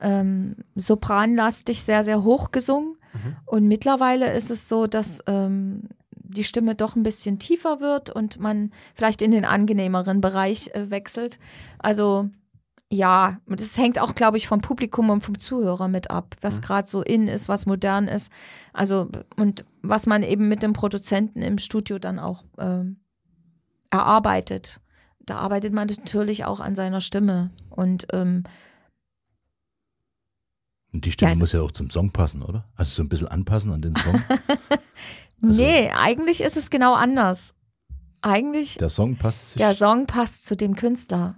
ähm, sopranlastig, sehr, sehr hoch gesungen. Mhm. Und mittlerweile ist es so, dass ähm, die Stimme doch ein bisschen tiefer wird und man vielleicht in den angenehmeren Bereich äh, wechselt. Also ja, das hängt auch, glaube ich, vom Publikum und vom Zuhörer mit ab, was mhm. gerade so in ist, was modern ist. Also und was man eben mit dem Produzenten im Studio dann auch ähm, erarbeitet da arbeitet man natürlich auch an seiner Stimme. Und ähm, und die Stimme ja, muss ja auch zum Song passen, oder? Also so ein bisschen anpassen an den Song. Also, nee, eigentlich ist es genau anders. Eigentlich. Der Song passt sich. Der Song passt zu dem Künstler.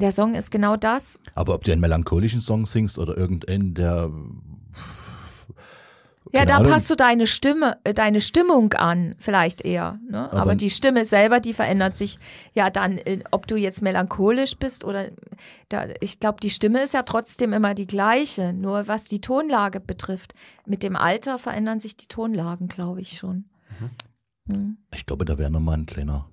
Der Song ist genau das. Aber ob du einen melancholischen Song singst oder irgendeinen, der ja, da passt du deine Stimme, äh, deine Stimmung an, vielleicht eher. Ne? Aber, Aber, die Stimme selber, die verändert sich ja dann, äh, ob du jetzt melancholisch bist oder da, ich glaube, die Stimme ist ja trotzdem immer die gleiche. Nur was die Tonlage betrifft, mit dem Alter verändern sich die Tonlagen, glaube ich schon. Mhm. Mhm. Ich glaube, da wäre nochmal ein kleiner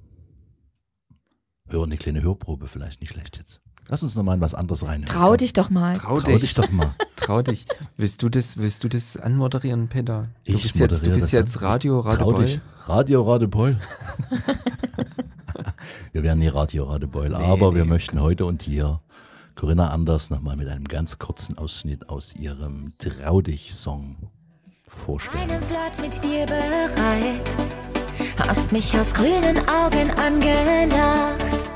Hör, eine kleine Hörprobe vielleicht nicht schlecht jetzt. Lass uns nochmal in was anderes rein. Trau dich doch mal. Trau, Trau dich. dich. doch mal. Trau dich. Willst du das, willst du das anmoderieren, Peter? Du ich bist jetzt, Du bist jetzt Radio Radebeul. Trau dich. Radio Radebeul. wir werden nie Radio Radebeul, nee, aber nee, wir möchten okay. heute und hier Corinna Anders nochmal mit einem ganz kurzen Ausschnitt aus ihrem Trau dich Song vorstellen. Einen Blatt mit dir bereit, hast mich aus grünen Augen angelacht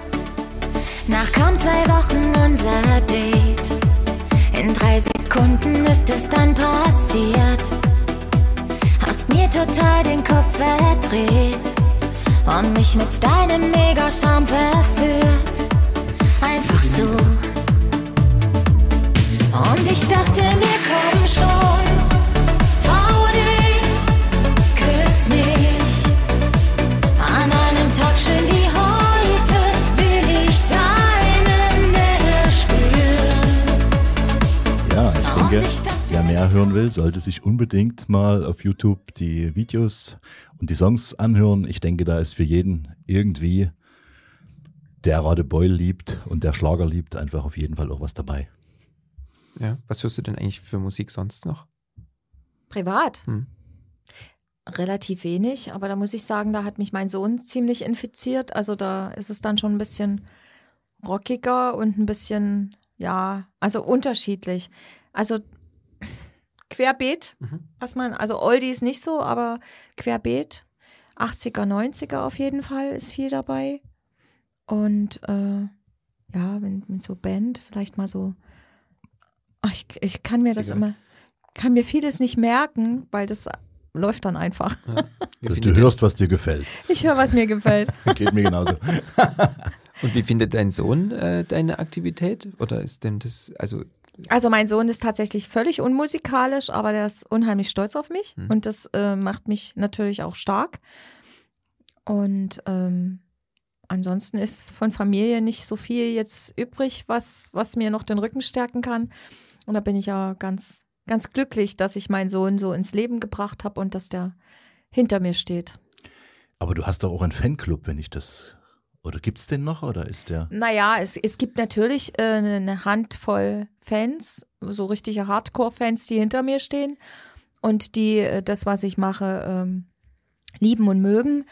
nach kaum zwei Wochen unser Date. In drei Sekunden ist es dann passiert. Hast mir total den Kopf verdreht und mich mit deinem Mega-Charme verführt. Einfach so. Und ich dachte mir, komm schon. mehr hören will, sollte sich unbedingt mal auf YouTube die Videos und die Songs anhören. Ich denke, da ist für jeden irgendwie, der gerade Radebeul liebt und der Schlager liebt, einfach auf jeden Fall auch was dabei. Ja, was hörst du denn eigentlich für Musik sonst noch? Privat. Hm. Relativ wenig, aber da muss ich sagen, da hat mich mein Sohn ziemlich infiziert. Also da ist es dann schon ein bisschen rockiger und ein bisschen, ja, also unterschiedlich. Also querbeet. Mhm. Was man, also Oldies nicht so, aber querbeet. 80er, 90er auf jeden Fall ist viel dabei. Und äh, ja, wenn, so Band, vielleicht mal so. Ach, ich, ich kann mir Zigaret. das immer, kann mir vieles nicht merken, weil das läuft dann einfach. Ja. Also du hörst, was dir gefällt. Ich höre, was mir gefällt. Geht mir genauso. Und wie findet dein Sohn äh, deine Aktivität? Oder ist denn das, also also mein Sohn ist tatsächlich völlig unmusikalisch, aber der ist unheimlich stolz auf mich mhm. und das äh, macht mich natürlich auch stark. Und ähm, ansonsten ist von Familie nicht so viel jetzt übrig, was, was mir noch den Rücken stärken kann. Und da bin ich ja ganz, ganz glücklich, dass ich meinen Sohn so ins Leben gebracht habe und dass der hinter mir steht. Aber du hast doch auch einen Fanclub, wenn ich das oder gibt es den noch oder ist der? Naja, es, es gibt natürlich äh, eine ne Handvoll Fans, so richtige Hardcore-Fans, die hinter mir stehen und die äh, das, was ich mache, ähm, lieben und mögen.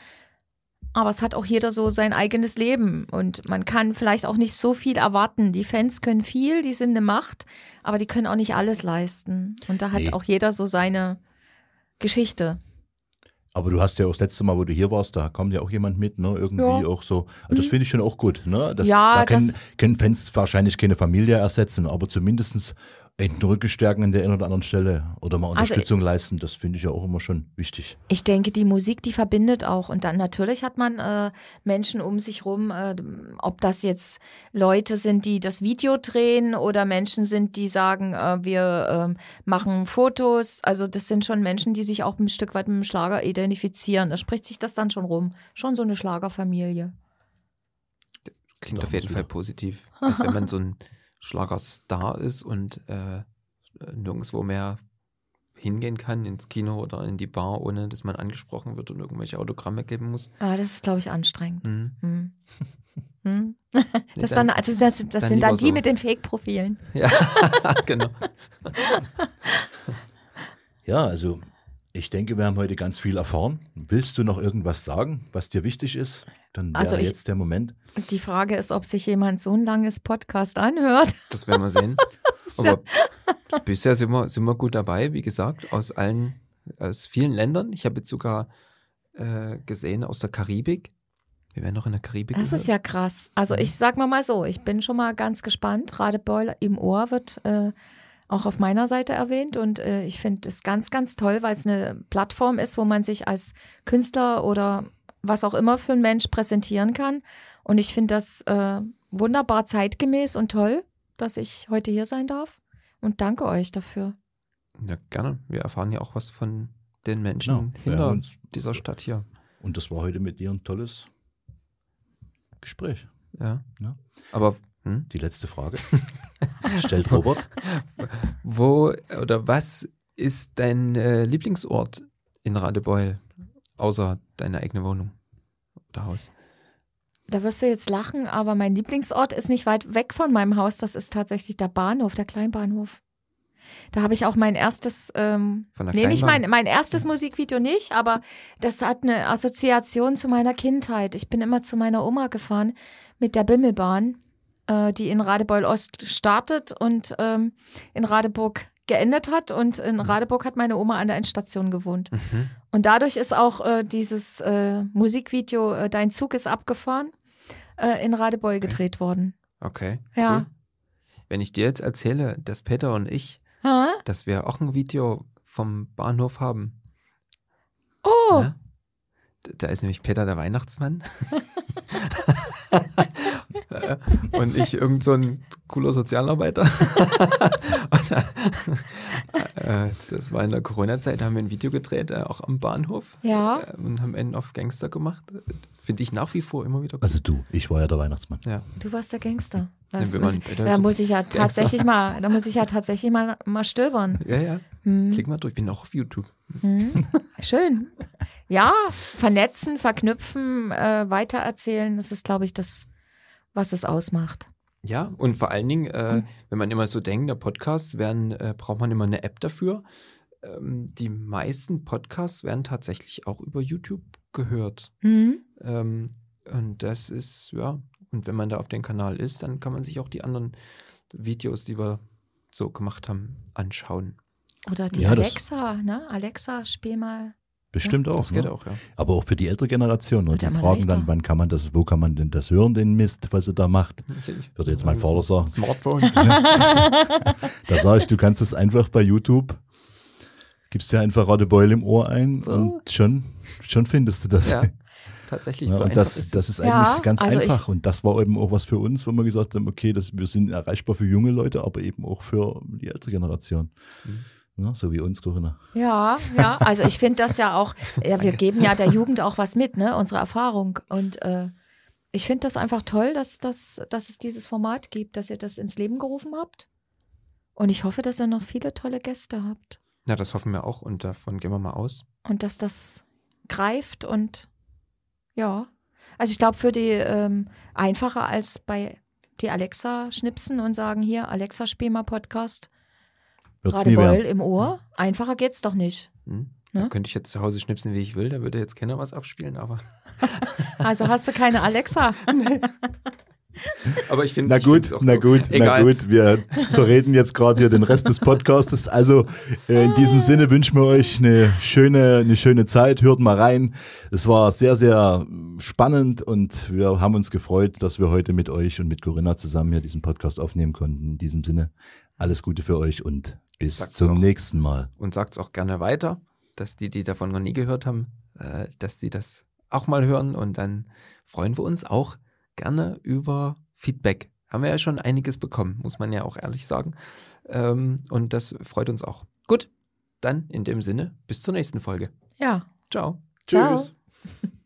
Aber es hat auch jeder so sein eigenes Leben und man kann vielleicht auch nicht so viel erwarten. Die Fans können viel, die sind eine Macht, aber die können auch nicht alles leisten. Und da hat nee. auch jeder so seine Geschichte. Aber du hast ja auch das letzte Mal, wo du hier warst, da kam ja auch jemand mit, ne? Irgendwie ja. auch so. Also das mhm. finde ich schon auch gut, ne? Das, ja, da können, können Fans wahrscheinlich keine Familie ersetzen, aber zumindestens Eben Rücke stärken an der einen oder anderen Stelle oder mal also Unterstützung also, leisten, das finde ich ja auch immer schon wichtig. Ich denke, die Musik, die verbindet auch. Und dann natürlich hat man äh, Menschen um sich rum, äh, ob das jetzt Leute sind, die das Video drehen oder Menschen sind, die sagen, äh, wir ähm, machen Fotos. Also das sind schon Menschen, die sich auch ein Stück weit mit dem Schlager identifizieren. Da spricht sich das dann schon rum. Schon so eine Schlagerfamilie. Klingt auf jeden Fall positiv. Als wenn man so ein Schlagerstar ist und äh, nirgendwo mehr hingehen kann, ins Kino oder in die Bar, ohne dass man angesprochen wird und irgendwelche Autogramme geben muss. Ah, das ist, glaube ich, anstrengend. Mhm. Mhm. Hm? Das, dann, also das, das dann sind dann die so. mit den Fake-Profilen. Ja, genau. ja, also ich denke, wir haben heute ganz viel erfahren. Willst du noch irgendwas sagen, was dir wichtig ist? Dann wäre also ich, jetzt der Moment. Die Frage ist, ob sich jemand so ein langes Podcast anhört. Das werden wir sehen. Aber bisher sind wir, sind wir gut dabei, wie gesagt, aus allen, aus vielen Ländern. Ich habe jetzt sogar äh, gesehen aus der Karibik. Wir werden noch in der Karibik. Das gehört. ist ja krass. Also ich sag mal so, ich bin schon mal ganz gespannt. Radebeul im Ohr wird äh, auch auf meiner Seite erwähnt und äh, ich finde es ganz, ganz toll, weil es eine Plattform ist, wo man sich als Künstler oder was auch immer für ein Mensch präsentieren kann. Und ich finde das äh, wunderbar zeitgemäß und toll, dass ich heute hier sein darf und danke euch dafür. Ja, gerne. Wir erfahren ja auch was von den Menschen ja, genau. hinter ja, dieser äh, Stadt hier. Und das war heute mit dir ein tolles Gespräch. Ja. ja. Aber hm? Die letzte Frage stellt Robert. Wo oder was ist dein äh, Lieblingsort in Radebeul, außer deine eigene Wohnung oder Haus? Da wirst du jetzt lachen, aber mein Lieblingsort ist nicht weit weg von meinem Haus. Das ist tatsächlich der Bahnhof, der Kleinbahnhof. Da habe ich auch mein erstes, ähm, nee, nicht mein, mein erstes Musikvideo nicht, aber das hat eine Assoziation zu meiner Kindheit. Ich bin immer zu meiner Oma gefahren mit der Bimmelbahn äh, die in Radebeul Ost startet und ähm, in Radeburg geendet hat. Und in mhm. Radeburg hat meine Oma an der Endstation gewohnt. Mhm. Und dadurch ist auch äh, dieses äh, Musikvideo äh, Dein Zug ist abgefahren äh, in Radebeul okay. gedreht worden. Okay. Ja. Cool. Wenn ich dir jetzt erzähle, dass Peter und ich, ha? dass wir auch ein Video vom Bahnhof haben. Oh! Na? Ne? Da ist nämlich Peter der Weihnachtsmann. und ich irgend so ein cooler Sozialarbeiter. Äh, das war in der Corona-Zeit, haben wir ein Video gedreht, äh, auch am Bahnhof. Ja. Äh, und haben einen auf Gangster gemacht. Finde ich nach wie vor immer wieder cool. Also du, ich war ja der Weihnachtsmann. Ja. Du warst der Gangster. da muss ich ja tatsächlich mal, da muss ich ja tatsächlich mal stöbern. Ja, ja. Hm. Klick mal durch, ich bin auch auf YouTube. Hm. Schön. Ja, vernetzen, verknüpfen, äh, weitererzählen, das ist, glaube ich, das was es ausmacht. Ja, und vor allen Dingen, äh, mhm. wenn man immer so denkt, der Podcast werden, äh, braucht man immer eine App dafür. Ähm, die meisten Podcasts werden tatsächlich auch über YouTube gehört. Mhm. Ähm, und das ist, ja, und wenn man da auf dem Kanal ist, dann kann man sich auch die anderen Videos, die wir so gemacht haben, anschauen. Oder die ja, Alexa, ne? Alexa, spiel mal Bestimmt ja, auch. Das ne? geht auch, ja. Aber auch für die ältere Generation. Und, ne? die fragen dann, wann kann man das, wo kann man denn das hören, den Mist, was er da macht? Natürlich. Würde jetzt mein also Vater sagen. Smartphone. da sage ich, du kannst es einfach bei YouTube, gibst dir einfach Radebeul im Ohr ein oh. und schon, schon findest du das. Ja. Tatsächlich ja, so und das, ist das ist eigentlich ja, ganz also einfach. Und das war eben auch was für uns, wo wir gesagt haben, okay, das, wir sind erreichbar für junge Leute, aber eben auch für die ältere Generation. Mhm. Ne? So wie uns Corinna. Ja, ja. Also ich finde das ja auch, ja, wir geben ja der Jugend auch was mit, ne? Unsere Erfahrung. Und äh, ich finde das einfach toll, dass, dass, dass es dieses Format gibt, dass ihr das ins Leben gerufen habt. Und ich hoffe, dass ihr noch viele tolle Gäste habt. Ja, das hoffen wir auch und davon gehen wir mal aus. Und dass das greift und ja. Also ich glaube, für die ähm, einfacher als bei die Alexa schnipsen und sagen, hier, Alexa, spiel mal Podcast. Wird's gerade Beul im Ohr. Einfacher geht's doch nicht. Hm? Ne? Könnte ich jetzt zu Hause schnipsen, wie ich will, da würde jetzt keiner was abspielen, aber. also hast du keine Alexa? nee. Aber ich finde es Na gut, auch na so. gut, Egal. na gut. Wir zerreden jetzt gerade hier den Rest des Podcasts. Also äh, in diesem ah. Sinne wünschen wir euch eine schöne, eine schöne Zeit. Hört mal rein. Es war sehr, sehr spannend und wir haben uns gefreut, dass wir heute mit euch und mit Corinna zusammen hier diesen Podcast aufnehmen konnten. In diesem Sinne alles Gute für euch und bis sagt's zum auch, nächsten Mal. Und sagt es auch gerne weiter, dass die, die davon noch nie gehört haben, äh, dass sie das auch mal hören. Und dann freuen wir uns auch gerne über Feedback. Haben wir ja schon einiges bekommen, muss man ja auch ehrlich sagen. Ähm, und das freut uns auch. Gut, dann in dem Sinne, bis zur nächsten Folge. Ja. Ciao. Ciao. Tschüss.